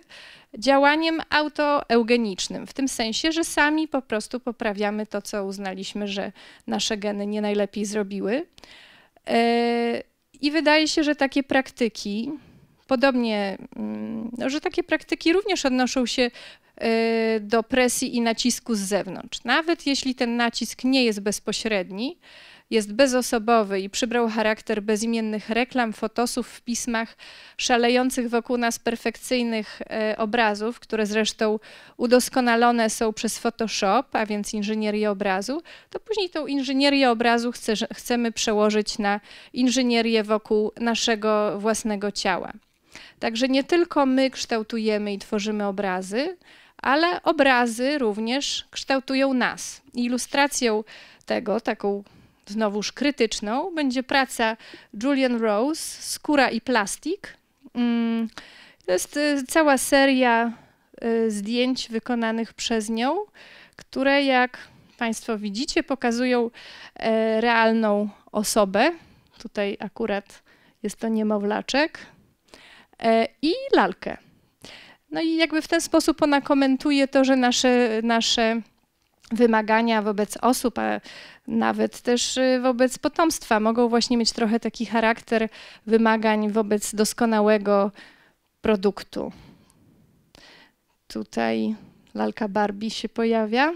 działaniem autoeugenicznym, w tym sensie, że sami po prostu poprawiamy to, co uznaliśmy, że nasze geny nie najlepiej zrobiły. E, I wydaje się, że takie praktyki, podobnie, mm, no, że takie praktyki również odnoszą się e, do presji i nacisku z zewnątrz. Nawet jeśli ten nacisk nie jest bezpośredni, jest bezosobowy i przybrał charakter bezimiennych reklam, fotosów w pismach, szalejących wokół nas perfekcyjnych e, obrazów, które zresztą udoskonalone są przez Photoshop, a więc inżynierię obrazu, to później tą inżynierię obrazu chce, chcemy przełożyć na inżynierię wokół naszego własnego ciała. Także nie tylko my kształtujemy i tworzymy obrazy, ale obrazy również kształtują nas. Ilustracją tego, taką znowuż krytyczną, będzie praca Julian Rose, Skóra i plastik. Mm, to jest y, cała seria y, zdjęć wykonanych przez nią, które jak Państwo widzicie, pokazują e, realną osobę. Tutaj akurat jest to niemowlaczek e, i lalkę. No i jakby w ten sposób ona komentuje to, że nasze, nasze wymagania wobec osób, a nawet też y, wobec potomstwa mogą właśnie mieć trochę taki charakter wymagań wobec doskonałego produktu. Tutaj lalka Barbie się pojawia.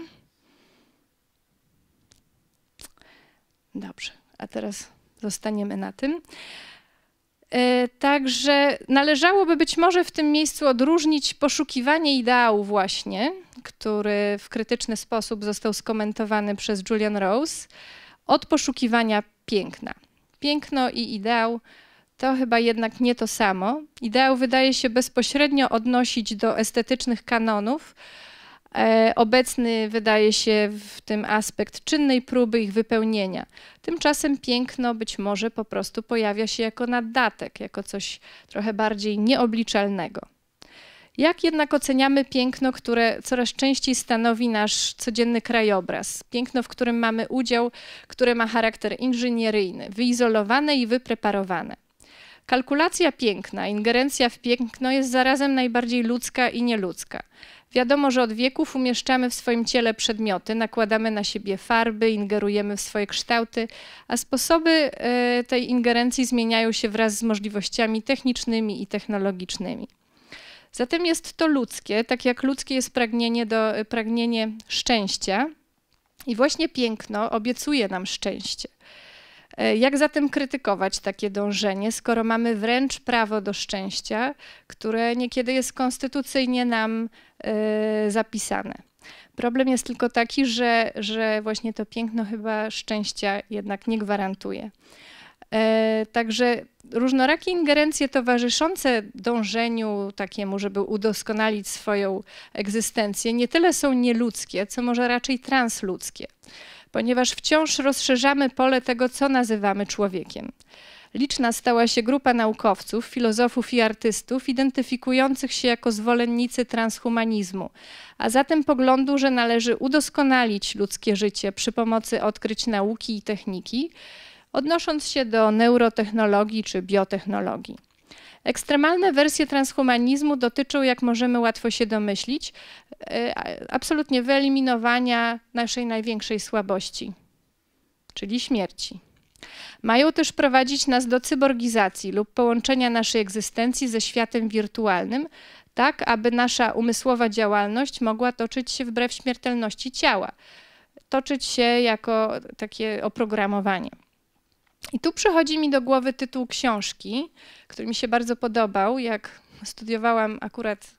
Dobrze, a teraz zostaniemy na tym. E, także należałoby być może w tym miejscu odróżnić poszukiwanie ideału właśnie który w krytyczny sposób został skomentowany przez Julian Rose, od poszukiwania piękna. Piękno i ideał to chyba jednak nie to samo. Ideał wydaje się bezpośrednio odnosić do estetycznych kanonów. E, obecny wydaje się w tym aspekt czynnej próby ich wypełnienia. Tymczasem piękno być może po prostu pojawia się jako naddatek, jako coś trochę bardziej nieobliczalnego. Jak jednak oceniamy piękno, które coraz częściej stanowi nasz codzienny krajobraz? Piękno, w którym mamy udział, które ma charakter inżynieryjny, wyizolowane i wypreparowane. Kalkulacja piękna, ingerencja w piękno jest zarazem najbardziej ludzka i nieludzka. Wiadomo, że od wieków umieszczamy w swoim ciele przedmioty, nakładamy na siebie farby, ingerujemy w swoje kształty, a sposoby e, tej ingerencji zmieniają się wraz z możliwościami technicznymi i technologicznymi. Zatem jest to ludzkie, tak jak ludzkie jest pragnienie, do, pragnienie szczęścia. I właśnie piękno obiecuje nam szczęście. E, jak zatem krytykować takie dążenie, skoro mamy wręcz prawo do szczęścia, które niekiedy jest konstytucyjnie nam e, zapisane? Problem jest tylko taki, że, że właśnie to piękno chyba szczęścia jednak nie gwarantuje. E, także różnorakie ingerencje towarzyszące dążeniu takiemu, żeby udoskonalić swoją egzystencję, nie tyle są nieludzkie, co może raczej transludzkie, ponieważ wciąż rozszerzamy pole tego, co nazywamy człowiekiem. Liczna stała się grupa naukowców, filozofów i artystów identyfikujących się jako zwolennicy transhumanizmu, a zatem poglądu, że należy udoskonalić ludzkie życie przy pomocy odkryć nauki i techniki odnosząc się do neurotechnologii czy biotechnologii. Ekstremalne wersje transhumanizmu dotyczą, jak możemy łatwo się domyślić, e, absolutnie wyeliminowania naszej największej słabości, czyli śmierci. Mają też prowadzić nas do cyborgizacji lub połączenia naszej egzystencji ze światem wirtualnym, tak aby nasza umysłowa działalność mogła toczyć się wbrew śmiertelności ciała, toczyć się jako takie oprogramowanie. I tu przychodzi mi do głowy tytuł książki, który mi się bardzo podobał, jak studiowałam akurat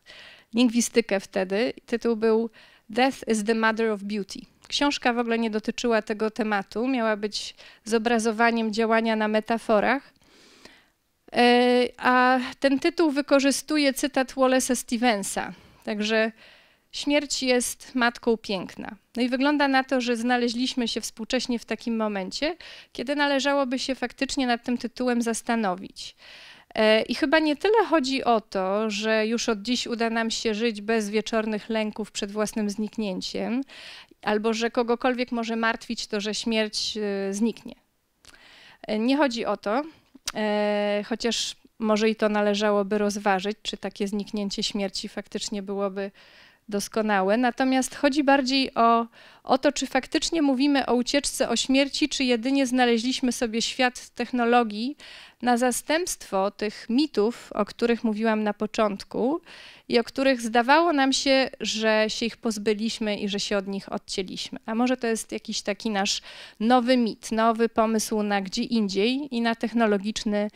lingwistykę wtedy. Tytuł był Death is the Mother of Beauty. Książka w ogóle nie dotyczyła tego tematu, miała być zobrazowaniem działania na metaforach. E, a ten tytuł wykorzystuje cytat Wallace'a Stevensa. Także Śmierć jest matką piękna. No i wygląda na to, że znaleźliśmy się współcześnie w takim momencie, kiedy należałoby się faktycznie nad tym tytułem zastanowić. E, I chyba nie tyle chodzi o to, że już od dziś uda nam się żyć bez wieczornych lęków przed własnym zniknięciem, albo że kogokolwiek może martwić to, że śmierć e, zniknie. E, nie chodzi o to, chociaż może i to należałoby rozważyć, czy takie zniknięcie śmierci faktycznie byłoby doskonałe. Natomiast chodzi bardziej o Oto, czy faktycznie mówimy o ucieczce, o śmierci, czy jedynie znaleźliśmy sobie świat technologii na zastępstwo tych mitów, o których mówiłam na początku i o których zdawało nam się, że się ich pozbyliśmy i że się od nich odcięliśmy. A może to jest jakiś taki nasz nowy mit, nowy pomysł na gdzie indziej i na technologiczny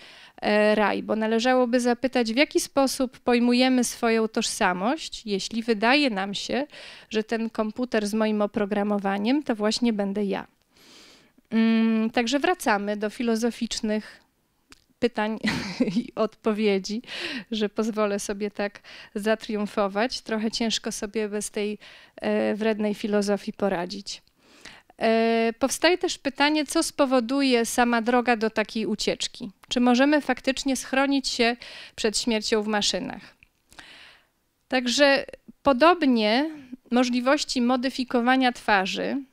e, raj, bo należałoby zapytać, w jaki sposób pojmujemy swoją tożsamość, jeśli wydaje nam się, że ten komputer z moim oprogramowaniem, programowaniem, to właśnie będę ja. Mm, także wracamy do filozoficznych pytań i odpowiedzi, że pozwolę sobie tak zatriumfować. Trochę ciężko sobie bez tej e, wrednej filozofii poradzić. E, powstaje też pytanie, co spowoduje sama droga do takiej ucieczki? Czy możemy faktycznie schronić się przed śmiercią w maszynach? Także podobnie możliwości modyfikowania twarzy,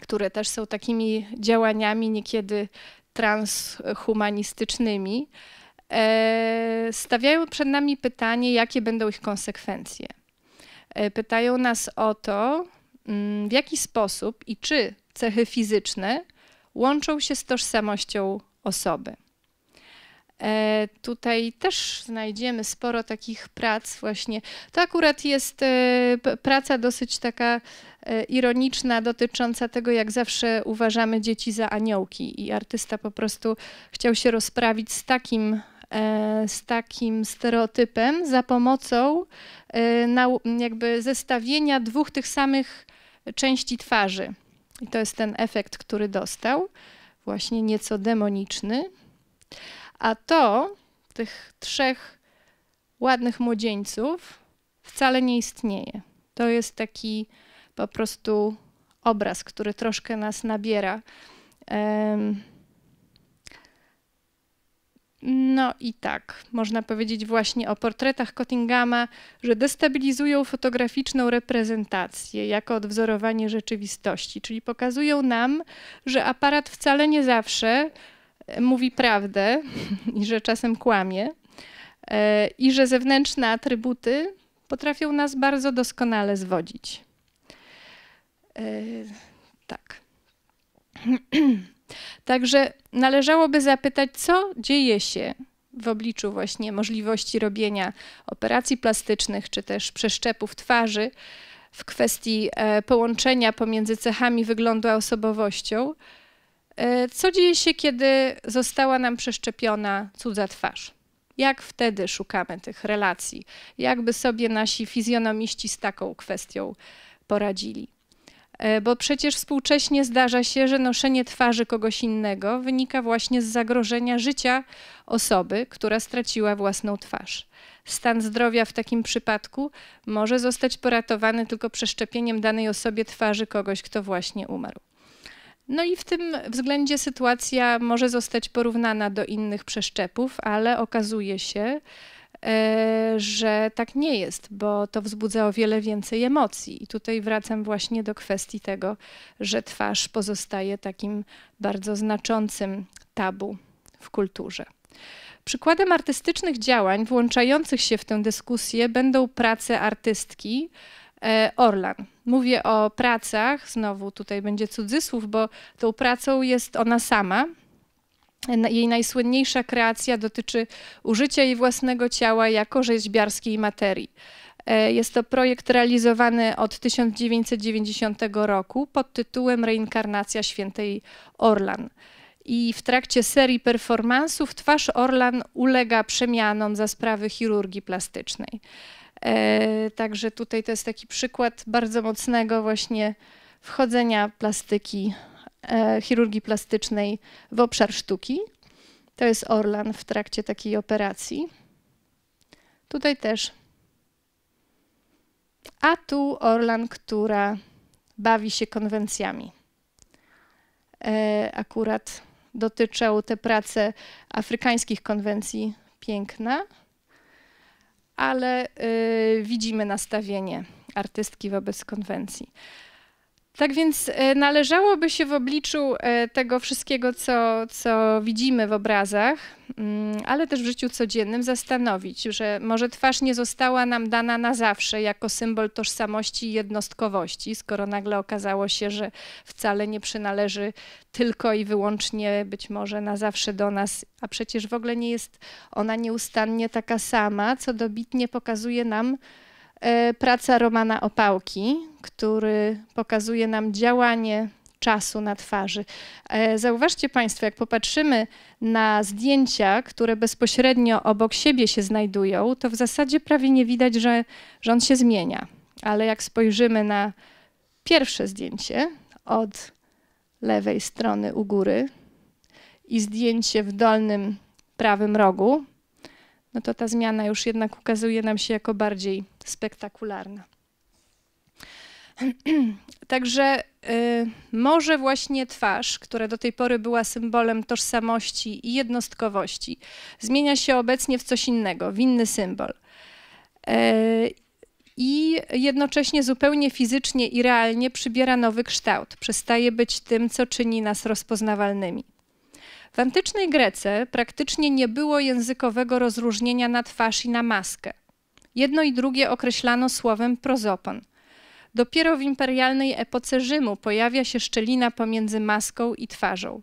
które też są takimi działaniami niekiedy transhumanistycznymi, e, stawiają przed nami pytanie, jakie będą ich konsekwencje. E, pytają nas o to, mm, w jaki sposób i czy cechy fizyczne łączą się z tożsamością osoby. E, tutaj też znajdziemy sporo takich prac właśnie. To akurat jest e, praca dosyć taka e, ironiczna, dotycząca tego, jak zawsze uważamy dzieci za aniołki i artysta po prostu chciał się rozprawić z takim z takim stereotypem za pomocą jakby zestawienia dwóch tych samych części twarzy. I to jest ten efekt, który dostał, właśnie nieco demoniczny. A to tych trzech ładnych młodzieńców wcale nie istnieje. To jest taki po prostu obraz, który troszkę nas nabiera. No i tak, można powiedzieć właśnie o portretach Cottinghama, że destabilizują fotograficzną reprezentację jako odwzorowanie rzeczywistości, czyli pokazują nam, że aparat wcale nie zawsze E, mówi prawdę i że czasem kłamie e, i że zewnętrzne atrybuty potrafią nas bardzo doskonale zwodzić. E, tak. Także należałoby zapytać, co dzieje się w obliczu właśnie możliwości robienia operacji plastycznych czy też przeszczepów twarzy w kwestii połączenia pomiędzy cechami wyglądu a osobowością. E, co dzieje się, kiedy została nam przeszczepiona cudza twarz? Jak wtedy szukamy tych relacji? Jakby sobie nasi fizjonomiści z taką kwestią poradzili? E, bo przecież współcześnie zdarza się, że noszenie twarzy kogoś innego wynika właśnie z zagrożenia życia osoby, która straciła własną twarz. Stan zdrowia w takim przypadku może zostać poratowany tylko przeszczepieniem danej osobie twarzy kogoś, kto właśnie umarł. No i w tym względzie sytuacja może zostać porównana do innych przeszczepów, ale okazuje się, e, że tak nie jest, bo to wzbudza o wiele więcej emocji. I tutaj wracam właśnie do kwestii tego, że twarz pozostaje takim bardzo znaczącym tabu w kulturze. Przykładem artystycznych działań włączających się w tę dyskusję będą prace artystki E, Orlan. Mówię o pracach, znowu tutaj będzie cudzysłów, bo tą pracą jest ona sama. Jej najsłynniejsza kreacja dotyczy użycia jej własnego ciała jako rzeźbiarskiej materii. E, jest to projekt realizowany od 1990 roku pod tytułem Reinkarnacja świętej Orlan. I w trakcie serii performansów twarz Orlan ulega przemianom za sprawy chirurgii plastycznej. E, także tutaj to jest taki przykład bardzo mocnego właśnie wchodzenia plastyki, e, chirurgii plastycznej w obszar sztuki. To jest Orlan w trakcie takiej operacji. Tutaj też. A tu Orlan, która bawi się konwencjami. E, akurat dotyczą te prace afrykańskich konwencji piękna, ale y, widzimy nastawienie artystki wobec konwencji. Tak więc e, należałoby się w obliczu e, tego wszystkiego, co, co widzimy w obrazach, mm, ale też w życiu codziennym zastanowić, że może twarz nie została nam dana na zawsze jako symbol tożsamości i jednostkowości, skoro nagle okazało się, że wcale nie przynależy tylko i wyłącznie być może na zawsze do nas, a przecież w ogóle nie jest ona nieustannie taka sama, co dobitnie pokazuje nam, E, praca Romana Opałki, który pokazuje nam działanie czasu na twarzy. E, zauważcie Państwo, jak popatrzymy na zdjęcia, które bezpośrednio obok siebie się znajdują, to w zasadzie prawie nie widać, że, rząd się zmienia. Ale jak spojrzymy na pierwsze zdjęcie od lewej strony u góry i zdjęcie w dolnym prawym rogu, no to ta zmiana już jednak ukazuje nam się jako bardziej spektakularna. Także y, może właśnie twarz, która do tej pory była symbolem tożsamości i jednostkowości, zmienia się obecnie w coś innego, w inny symbol. Y, I jednocześnie zupełnie fizycznie i realnie przybiera nowy kształt, przestaje być tym, co czyni nas rozpoznawalnymi. W antycznej Grece praktycznie nie było językowego rozróżnienia na twarz i na maskę. Jedno i drugie określano słowem prozopon. Dopiero w imperialnej epoce Rzymu pojawia się szczelina pomiędzy maską i twarzą.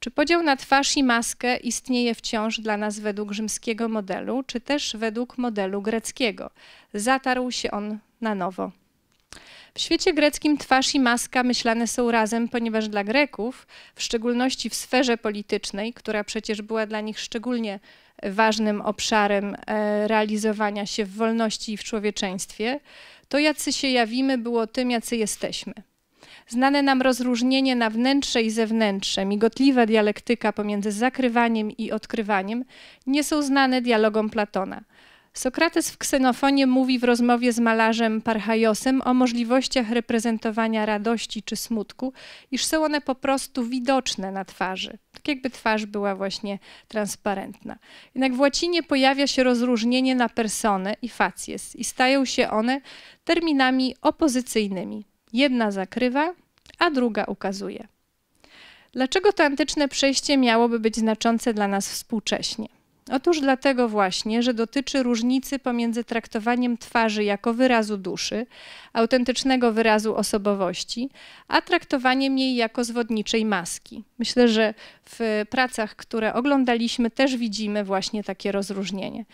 Czy podział na twarz i maskę istnieje wciąż dla nas według rzymskiego modelu, czy też według modelu greckiego? Zatarł się on na nowo. W świecie greckim twarz i maska myślane są razem, ponieważ dla Greków, w szczególności w sferze politycznej, która przecież była dla nich szczególnie ważnym obszarem e, realizowania się w wolności i w człowieczeństwie, to jacy się jawimy było tym, jacy jesteśmy. Znane nam rozróżnienie na wnętrze i zewnętrze, migotliwa dialektyka pomiędzy zakrywaniem i odkrywaniem nie są znane dialogom Platona – Sokrates w ksenofonie mówi w rozmowie z malarzem Parchajosem o możliwościach reprezentowania radości czy smutku, iż są one po prostu widoczne na twarzy, tak jakby twarz była właśnie transparentna. Jednak w łacinie pojawia się rozróżnienie na personę i facies i stają się one terminami opozycyjnymi. Jedna zakrywa, a druga ukazuje. Dlaczego to antyczne przejście miałoby być znaczące dla nas współcześnie? Otóż dlatego właśnie, że dotyczy różnicy pomiędzy traktowaniem twarzy jako wyrazu duszy, autentycznego wyrazu osobowości, a traktowaniem jej jako zwodniczej maski. Myślę, że w pracach, które oglądaliśmy, też widzimy właśnie takie rozróżnienie.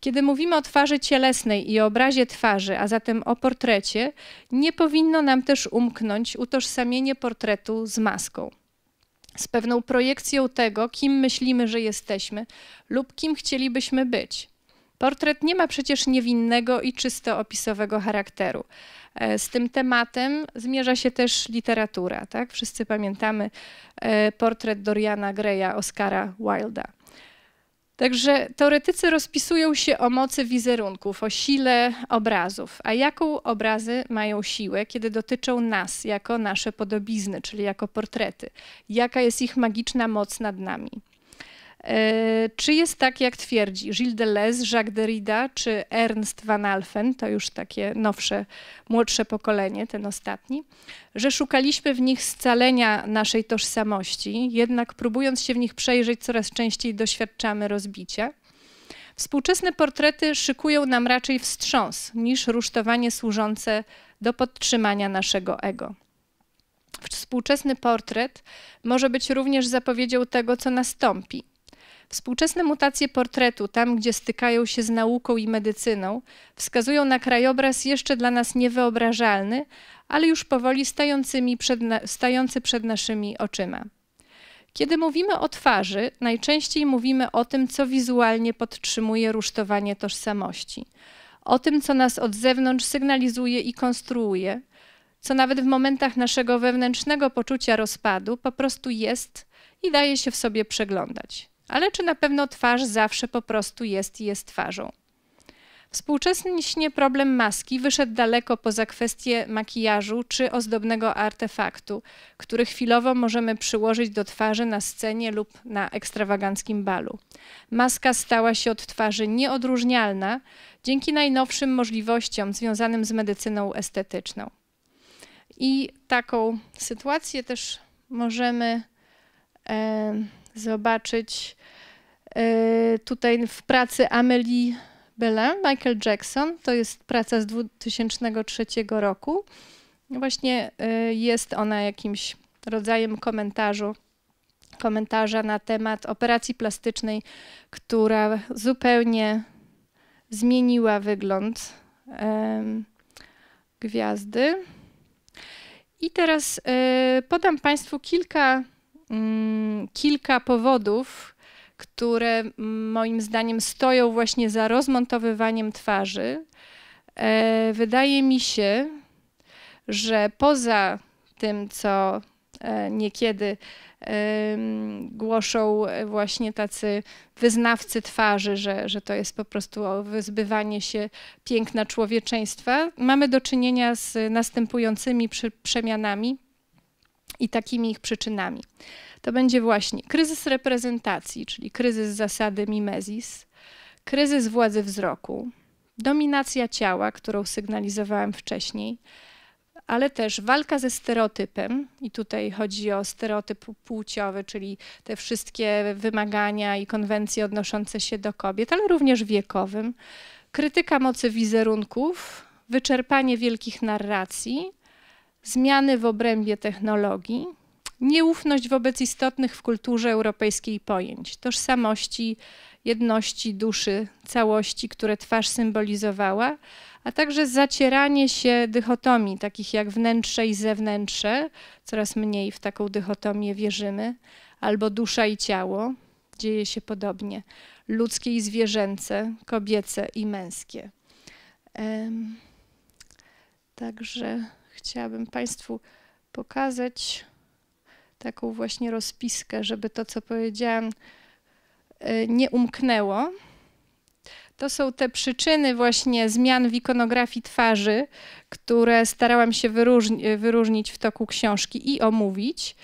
Kiedy mówimy o twarzy cielesnej i o obrazie twarzy, a zatem o portrecie, nie powinno nam też umknąć utożsamienie portretu z maską z pewną projekcją tego, kim myślimy, że jesteśmy lub kim chcielibyśmy być. Portret nie ma przecież niewinnego i czysto opisowego charakteru. E, z tym tematem zmierza się też literatura. Tak? Wszyscy pamiętamy e, portret Doriana Greya Oscara Wilda. Także teoretycy rozpisują się o mocy wizerunków, o sile obrazów. A jaką obrazy mają siłę, kiedy dotyczą nas jako nasze podobizny, czyli jako portrety? Jaka jest ich magiczna moc nad nami? E, czy jest tak, jak twierdzi Gilles Deleuze, Jacques Derrida czy Ernst van Alphen, to już takie nowsze, młodsze pokolenie, ten ostatni, że szukaliśmy w nich scalenia naszej tożsamości, jednak próbując się w nich przejrzeć, coraz częściej doświadczamy rozbicia? Współczesne portrety szykują nam raczej wstrząs niż rusztowanie służące do podtrzymania naszego ego. Współczesny portret może być również zapowiedzią tego, co nastąpi, Współczesne mutacje portretu, tam gdzie stykają się z nauką i medycyną, wskazują na krajobraz jeszcze dla nas niewyobrażalny, ale już powoli przed na, stający przed naszymi oczyma. Kiedy mówimy o twarzy, najczęściej mówimy o tym, co wizualnie podtrzymuje rusztowanie tożsamości, o tym, co nas od zewnątrz sygnalizuje i konstruuje, co nawet w momentach naszego wewnętrznego poczucia rozpadu po prostu jest i daje się w sobie przeglądać. Ale czy na pewno twarz zawsze po prostu jest i jest twarzą? Współczesny problem maski wyszedł daleko poza kwestie makijażu czy ozdobnego artefaktu, który chwilowo możemy przyłożyć do twarzy na scenie lub na ekstrawaganckim balu. Maska stała się od twarzy nieodróżnialna dzięki najnowszym możliwościom związanym z medycyną estetyczną. I taką sytuację też możemy. E zobaczyć e, tutaj w pracy Amelie Belin, Michael Jackson. To jest praca z 2003 roku. Właśnie e, jest ona jakimś rodzajem komentarzu, komentarza na temat operacji plastycznej, która zupełnie zmieniła wygląd gwiazdy. I teraz e, podam Państwu kilka Mm, kilka powodów, które moim zdaniem stoją właśnie za rozmontowywaniem twarzy. E, wydaje mi się, że poza tym, co e, niekiedy głoszą właśnie tacy wyznawcy twarzy, że, że to jest po prostu wyzbywanie się piękna człowieczeństwa. Mamy do czynienia z następującymi przemianami i takimi ich przyczynami. To będzie właśnie kryzys reprezentacji, czyli kryzys zasady mimesis, kryzys władzy wzroku, dominacja ciała, którą sygnalizowałem wcześniej, ale też walka ze stereotypem, i tutaj chodzi o stereotyp płciowy, czyli te wszystkie wymagania i konwencje odnoszące się do kobiet, ale również wiekowym, krytyka mocy wizerunków, wyczerpanie wielkich narracji zmiany w obrębie technologii, nieufność wobec istotnych w kulturze europejskiej pojęć, tożsamości, jedności duszy, całości, które twarz symbolizowała, a także zacieranie się dychotomii, takich jak wnętrze i zewnętrzne, coraz mniej w taką dychotomię wierzymy, albo dusza i ciało, dzieje się podobnie, ludzkie i zwierzęce, kobiece i męskie. Także chciałabym Państwu pokazać taką właśnie rozpiskę, żeby to, co powiedziałam, e, nie umknęło. To są te przyczyny właśnie zmian w ikonografii twarzy, które starałam się wyróżni wyróżnić w toku książki i omówić.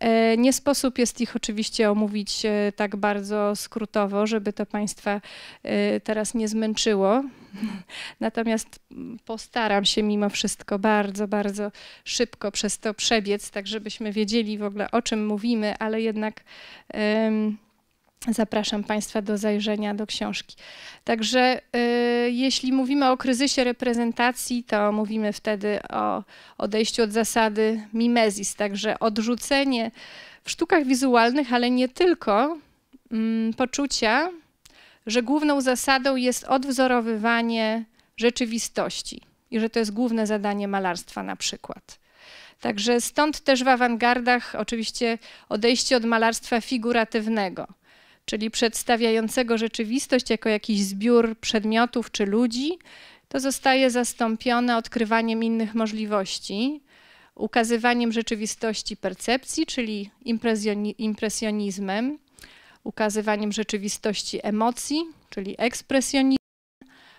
E, nie sposób jest ich oczywiście omówić e, tak bardzo skrótowo, żeby to Państwa e, teraz nie zmęczyło. Natomiast postaram się mimo wszystko bardzo, bardzo szybko przez to przebiec, tak żebyśmy wiedzieli w ogóle o czym mówimy, ale jednak. Zapraszam Państwa do zajrzenia do książki. Także y, jeśli mówimy o kryzysie reprezentacji, to mówimy wtedy o odejściu od zasady mimesis, także odrzucenie w sztukach wizualnych, ale nie tylko, mm, poczucia, że główną zasadą jest odwzorowywanie rzeczywistości i że to jest główne zadanie malarstwa na przykład. Także stąd też w awangardach oczywiście odejście od malarstwa figuratywnego – czyli przedstawiającego rzeczywistość jako jakiś zbiór przedmiotów czy ludzi, to zostaje zastąpione odkrywaniem innych możliwości, ukazywaniem rzeczywistości percepcji, czyli impresjonizmem, ukazywaniem rzeczywistości emocji, czyli ekspresjonizmem,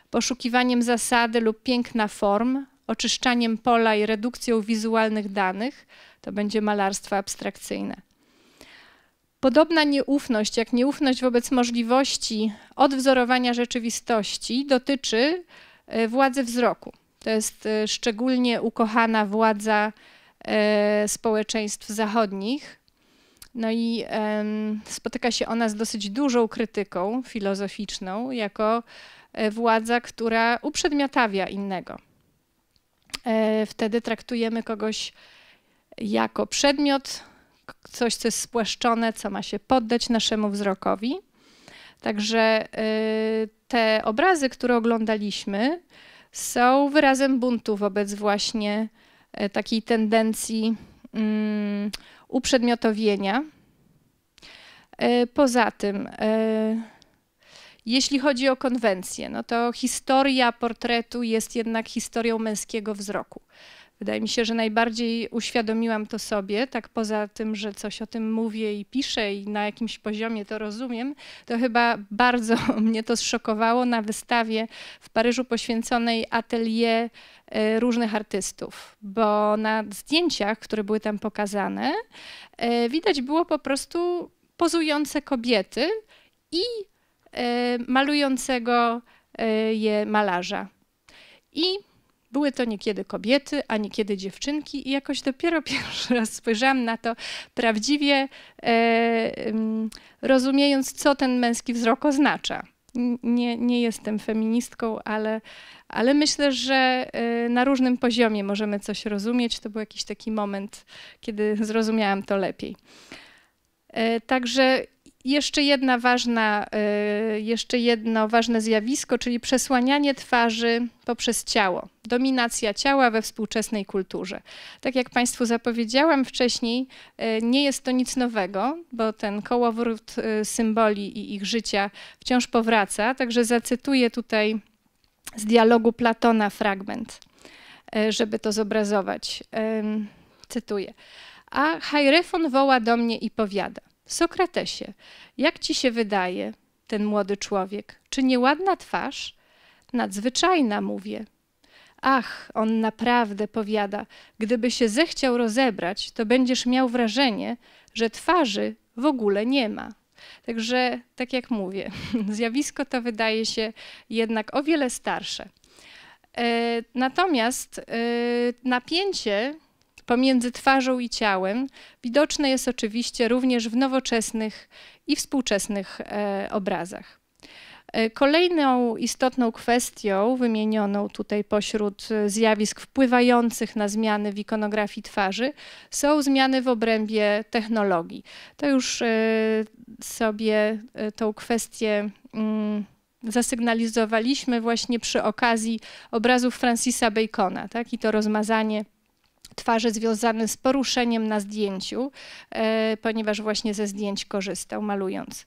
poszukiwaniem zasady lub piękna form, oczyszczaniem pola i redukcją wizualnych danych, to będzie malarstwo abstrakcyjne. Podobna nieufność, jak nieufność wobec możliwości odwzorowania rzeczywistości, dotyczy e, władzy wzroku. To jest e, szczególnie ukochana władza e, społeczeństw zachodnich. No i spotyka się ona z dosyć dużą krytyką filozoficzną, jako władza, która uprzedmiotawia innego. Wtedy traktujemy kogoś jako przedmiot, coś, co jest spłaszczone, co ma się poddać naszemu wzrokowi. Także y, te obrazy, które oglądaliśmy, są wyrazem buntu wobec właśnie y, takiej tendencji mm, uprzedmiotowienia. Y, poza tym, jeśli chodzi o konwencję, no to historia portretu jest jednak historią męskiego wzroku. Wydaje mi się, że najbardziej uświadomiłam to sobie, tak poza tym, że coś o tym mówię i piszę i na jakimś poziomie to rozumiem, to chyba bardzo mnie to zszokowało na wystawie w Paryżu poświęconej atelier e, różnych artystów, bo na zdjęciach, które były tam pokazane, e, widać było po prostu pozujące kobiety i e, malującego je malarza. I były to niekiedy kobiety, a niekiedy dziewczynki i jakoś dopiero pierwszy raz spojrzałam na to prawdziwie, e, rozumiejąc, co ten męski wzrok oznacza. Nie, nie jestem feministką, ale, ale myślę, że e, na różnym poziomie możemy coś rozumieć. To był jakiś taki moment, kiedy zrozumiałam to lepiej. E, także jeszcze jedna ważna, y, jeszcze jedno ważne zjawisko, czyli przesłanianie twarzy poprzez ciało. Dominacja ciała we współczesnej kulturze. Tak jak Państwu zapowiedziałam wcześniej, y, nie jest to nic nowego, bo ten kołowrót y, symboli i ich życia wciąż powraca. Także zacytuję tutaj z dialogu Platona fragment, żeby to zobrazować. Cytuję. A Hajrefon woła do mnie i powiada. Sokratesie, jak ci się wydaje ten młody człowiek? Czy nieładna twarz? Nadzwyczajna, mówię. Ach, on naprawdę powiada, gdyby się zechciał rozebrać, to będziesz miał wrażenie, że twarzy w ogóle nie ma. Także, tak jak mówię, zjawisko to wydaje się jednak o wiele starsze. E, natomiast e, napięcie pomiędzy twarzą i ciałem widoczne jest oczywiście również w nowoczesnych i współczesnych e, obrazach. E, kolejną istotną kwestią wymienioną tutaj pośród e, zjawisk wpływających na zmiany w ikonografii twarzy są zmiany w obrębie technologii. To już sobie tą kwestię mm, zasygnalizowaliśmy właśnie przy okazji obrazów Francisa Bacona tak? i to rozmazanie twarzy związany z poruszeniem na zdjęciu, e, ponieważ właśnie ze zdjęć korzystał malując.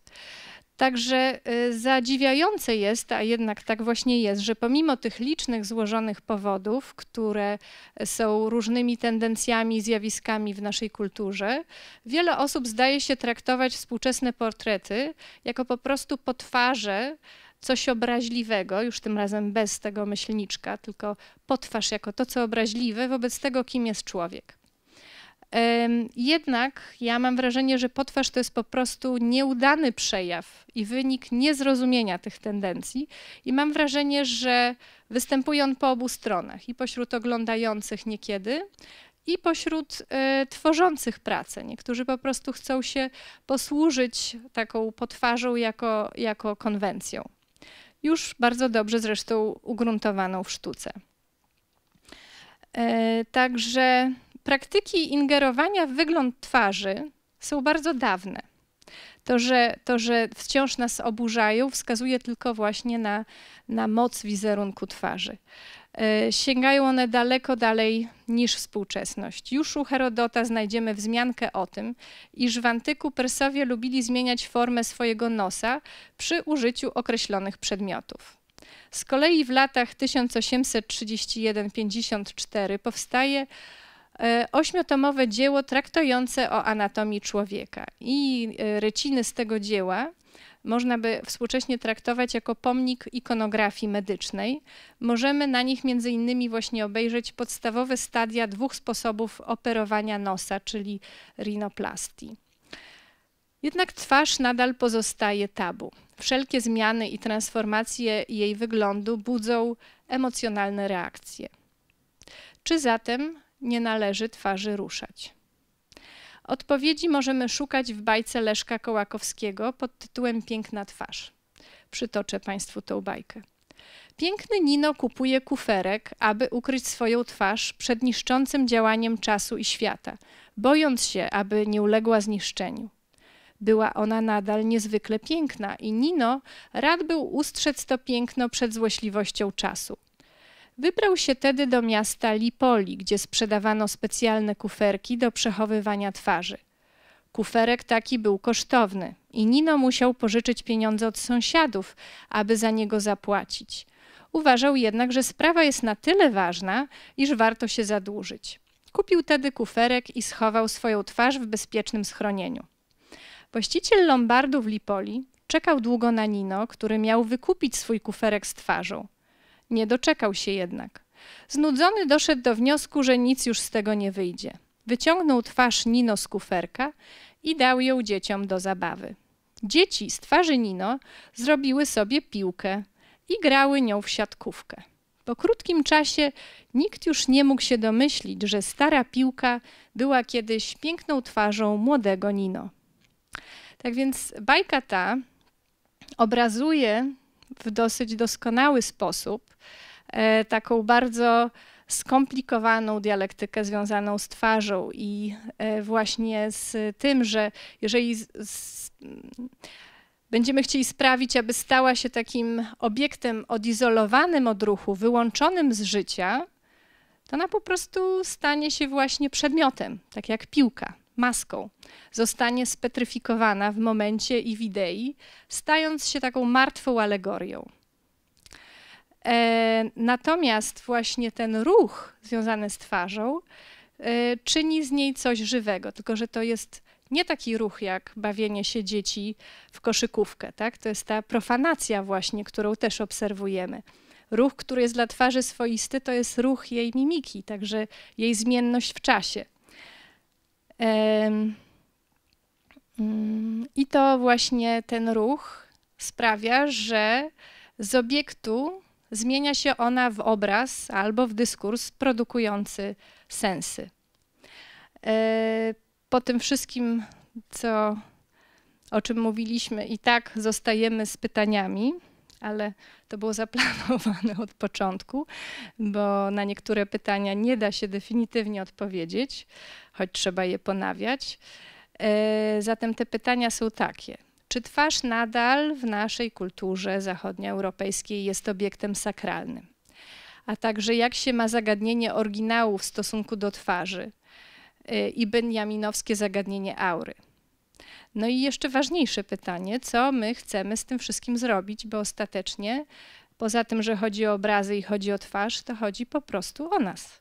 Także e, zadziwiające jest, a jednak tak właśnie jest, że pomimo tych licznych złożonych powodów, które są różnymi tendencjami, zjawiskami w naszej kulturze, wiele osób zdaje się traktować współczesne portrety jako po prostu potwarze coś obraźliwego, już tym razem bez tego myślniczka, tylko potwarz jako to, co obraźliwe wobec tego, kim jest człowiek. Jednak ja mam wrażenie, że potwarz to jest po prostu nieudany przejaw i wynik niezrozumienia tych tendencji. I mam wrażenie, że występuje on po obu stronach i pośród oglądających niekiedy, i pośród y, tworzących pracę. Niektórzy po prostu chcą się posłużyć taką potwarzą jako, jako konwencją już bardzo dobrze zresztą ugruntowaną w sztuce. E, także praktyki ingerowania w wygląd twarzy są bardzo dawne. To że, to, że wciąż nas oburzają, wskazuje tylko właśnie na, na moc wizerunku twarzy. E, sięgają one daleko dalej niż współczesność. Już u Herodota znajdziemy wzmiankę o tym, iż w antyku Persowie lubili zmieniać formę swojego nosa przy użyciu określonych przedmiotów. Z kolei w latach 1831-54 powstaje e, ośmiotomowe dzieło traktujące o anatomii człowieka. I e, ryciny z tego dzieła można by współcześnie traktować jako pomnik ikonografii medycznej. Możemy na nich między innymi właśnie obejrzeć podstawowe stadia dwóch sposobów operowania nosa, czyli rinoplastii. Jednak twarz nadal pozostaje tabu. Wszelkie zmiany i transformacje jej wyglądu budzą emocjonalne reakcje. Czy zatem nie należy twarzy ruszać? Odpowiedzi możemy szukać w bajce Leszka Kołakowskiego pod tytułem Piękna twarz. Przytoczę Państwu tą bajkę. Piękny Nino kupuje kuferek, aby ukryć swoją twarz przed niszczącym działaniem czasu i świata, bojąc się, aby nie uległa zniszczeniu. Była ona nadal niezwykle piękna i Nino rad był ustrzec to piękno przed złośliwością czasu. Wybrał się tedy do miasta Lipoli, gdzie sprzedawano specjalne kuferki do przechowywania twarzy. Kuferek taki był kosztowny i Nino musiał pożyczyć pieniądze od sąsiadów, aby za niego zapłacić. Uważał jednak, że sprawa jest na tyle ważna, iż warto się zadłużyć. Kupił tedy kuferek i schował swoją twarz w bezpiecznym schronieniu. Właściciel Lombardu w Lipoli czekał długo na Nino, który miał wykupić swój kuferek z twarzą. Nie doczekał się jednak. Znudzony doszedł do wniosku, że nic już z tego nie wyjdzie. Wyciągnął twarz Nino z kuferka i dał ją dzieciom do zabawy. Dzieci z twarzy Nino zrobiły sobie piłkę i grały nią w siatkówkę. Po krótkim czasie nikt już nie mógł się domyślić, że stara piłka była kiedyś piękną twarzą młodego Nino. Tak więc bajka ta obrazuje w dosyć doskonały sposób e, taką bardzo skomplikowaną dialektykę związaną z twarzą i e, właśnie z tym, że jeżeli będziemy chcieli sprawić, aby stała się takim obiektem odizolowanym od ruchu, wyłączonym z życia, to ona po prostu stanie się właśnie przedmiotem, tak jak piłka maską. Zostanie spetryfikowana w momencie i w idei, stając się taką martwą alegorią. E, natomiast właśnie ten ruch związany z twarzą e, czyni z niej coś żywego, tylko że to jest nie taki ruch jak bawienie się dzieci w koszykówkę, tak? To jest ta profanacja właśnie, którą też obserwujemy. Ruch, który jest dla twarzy swoisty, to jest ruch jej mimiki, także jej zmienność w czasie. Mm, I to właśnie ten ruch sprawia, że z obiektu zmienia się ona w obraz albo w dyskurs produkujący sensy. E, po tym wszystkim, co, o czym mówiliśmy, i tak zostajemy z pytaniami ale to było zaplanowane od początku, bo na niektóre pytania nie da się definitywnie odpowiedzieć, choć trzeba je ponawiać. E, zatem te pytania są takie. Czy twarz nadal w naszej kulturze zachodnioeuropejskiej jest obiektem sakralnym? A także jak się ma zagadnienie oryginału w stosunku do twarzy e, i benjaminowskie zagadnienie aury? No i jeszcze ważniejsze pytanie, co my chcemy z tym wszystkim zrobić, bo ostatecznie poza tym, że chodzi o obrazy i chodzi o twarz, to chodzi po prostu o nas.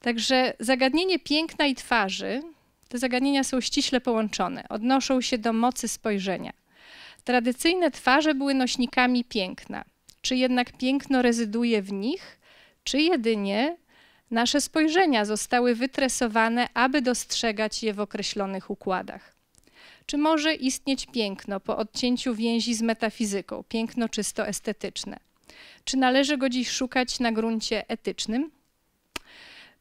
Także zagadnienie piękna i twarzy, te zagadnienia są ściśle połączone, odnoszą się do mocy spojrzenia. Tradycyjne twarze były nośnikami piękna. Czy jednak piękno rezyduje w nich, czy jedynie nasze spojrzenia zostały wytresowane, aby dostrzegać je w określonych układach? Czy może istnieć piękno po odcięciu więzi z metafizyką, piękno czysto estetyczne? Czy należy go dziś szukać na gruncie etycznym?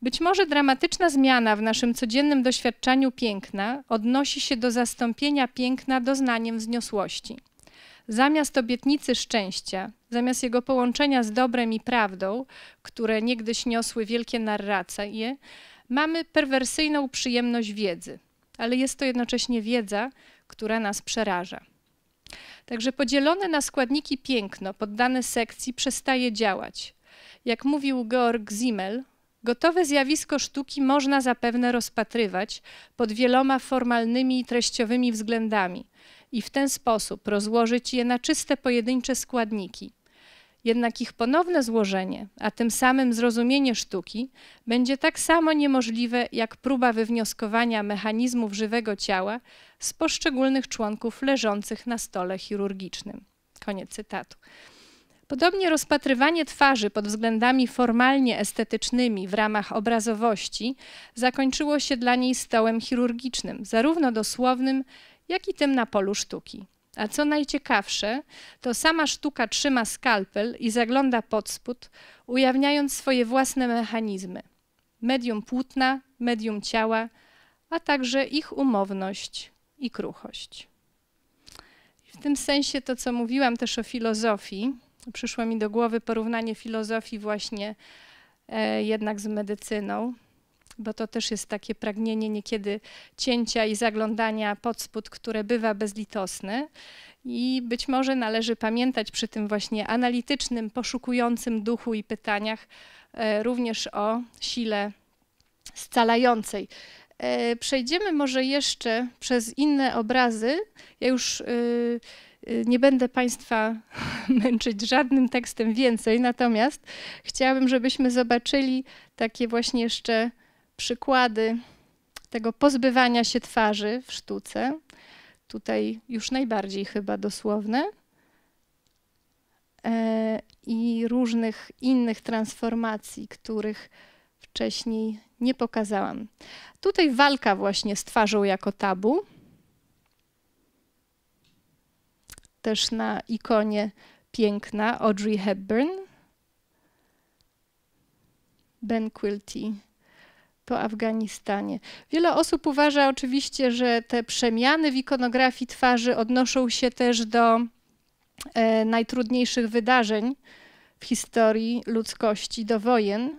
Być może dramatyczna zmiana w naszym codziennym doświadczaniu piękna odnosi się do zastąpienia piękna doznaniem wzniosłości. Zamiast obietnicy szczęścia, zamiast jego połączenia z dobrem i prawdą, które niegdyś niosły wielkie narracje, mamy perwersyjną przyjemność wiedzy, ale jest to jednocześnie wiedza, która nas przeraża. Także podzielone na składniki piękno poddane sekcji przestaje działać. Jak mówił Georg Simmel, gotowe zjawisko sztuki można zapewne rozpatrywać pod wieloma formalnymi i treściowymi względami i w ten sposób rozłożyć je na czyste pojedyncze składniki, jednak ich ponowne złożenie, a tym samym zrozumienie sztuki, będzie tak samo niemożliwe jak próba wywnioskowania mechanizmów żywego ciała z poszczególnych członków leżących na stole chirurgicznym. Koniec cytatu. Podobnie rozpatrywanie twarzy pod względami formalnie estetycznymi w ramach obrazowości zakończyło się dla niej stołem chirurgicznym, zarówno dosłownym, jak i tym na polu sztuki. A co najciekawsze, to sama sztuka trzyma skalpel i zagląda pod spód, ujawniając swoje własne mechanizmy. Medium płótna, medium ciała, a także ich umowność i kruchość. W tym sensie to, co mówiłam też o filozofii, przyszło mi do głowy porównanie filozofii właśnie e, jednak z medycyną bo to też jest takie pragnienie niekiedy cięcia i zaglądania pod spód, które bywa bezlitosne. I być może należy pamiętać przy tym właśnie analitycznym, poszukującym duchu i pytaniach e, również o sile scalającej. E, przejdziemy może jeszcze przez inne obrazy. Ja już y, y, nie będę Państwa męczyć żadnym tekstem więcej, natomiast chciałabym, żebyśmy zobaczyli takie właśnie jeszcze przykłady tego pozbywania się twarzy w sztuce. Tutaj już najbardziej chyba dosłowne. E, I różnych innych transformacji, których wcześniej nie pokazałam. Tutaj walka właśnie z twarzą jako tabu. Też na ikonie piękna Audrey Hepburn. Ben Quilty po Afganistanie. Wiele osób uważa oczywiście, że te przemiany w ikonografii twarzy odnoszą się też do e, najtrudniejszych wydarzeń w historii ludzkości, do wojen.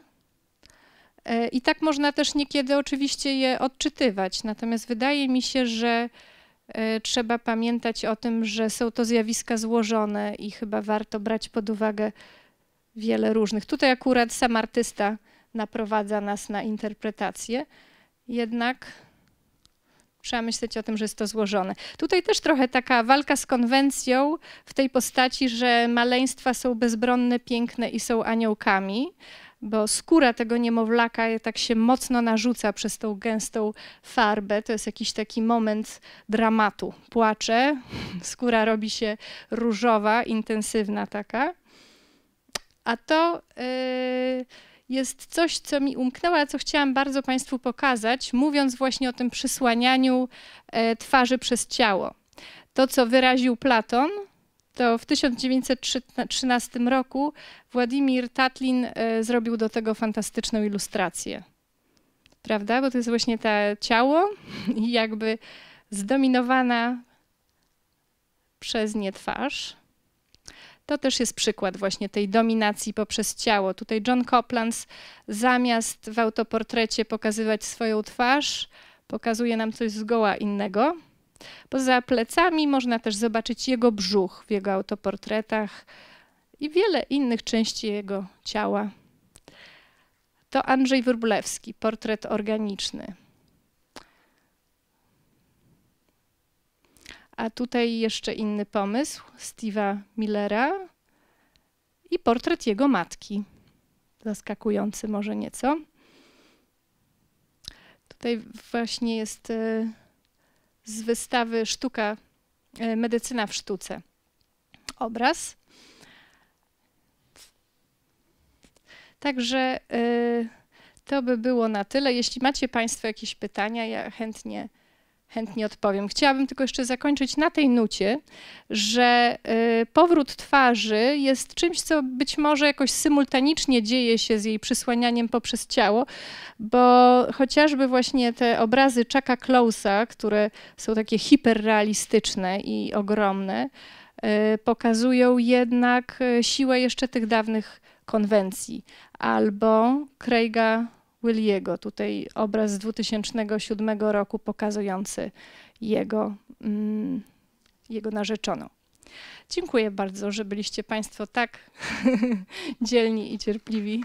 E, I tak można też niekiedy oczywiście je odczytywać. Natomiast wydaje mi się, że e, trzeba pamiętać o tym, że są to zjawiska złożone i chyba warto brać pod uwagę wiele różnych. Tutaj akurat sam artysta naprowadza nas na interpretację, jednak trzeba myśleć o tym, że jest to złożone. Tutaj też trochę taka walka z konwencją w tej postaci, że maleństwa są bezbronne, piękne i są aniołkami, bo skóra tego niemowlaka tak się mocno narzuca przez tą gęstą farbę. To jest jakiś taki moment dramatu. Płacze, skóra robi się różowa, intensywna taka. A to... Yy, jest coś, co mi umknęło, a co chciałam bardzo Państwu pokazać, mówiąc właśnie o tym przysłanianiu e, twarzy przez ciało. To, co wyraził Platon, to w 1913 roku Władimir Tatlin e, zrobił do tego fantastyczną ilustrację. Prawda? Bo to jest właśnie to ciało i jakby zdominowana przez nie twarz. To też jest przykład właśnie tej dominacji poprzez ciało. Tutaj John Coplans zamiast w autoportrecie pokazywać swoją twarz, pokazuje nam coś zgoła innego. Poza plecami można też zobaczyć jego brzuch w jego autoportretach i wiele innych części jego ciała. To Andrzej Wróblewski, portret organiczny. A tutaj jeszcze inny pomysł Steve'a Millera i portret jego matki. Zaskakujący może nieco. Tutaj właśnie jest y, z wystawy Sztuka, y, Medycyna w Sztuce. Obraz. Także y, to by było na tyle. Jeśli macie Państwo jakieś pytania, ja chętnie Chętnie odpowiem. Chciałabym tylko jeszcze zakończyć na tej nucie, że y, powrót twarzy jest czymś, co być może jakoś symultanicznie dzieje się z jej przysłanianiem poprzez ciało, bo chociażby właśnie te obrazy Chucka Close'a, które są takie hiperrealistyczne i ogromne, y, pokazują jednak y, siłę jeszcze tych dawnych konwencji albo Craiga Williego. Tutaj obraz z 2007 roku pokazujący jego, mm, jego narzeczoną. Dziękuję bardzo, że byliście Państwo tak dzielni i cierpliwi.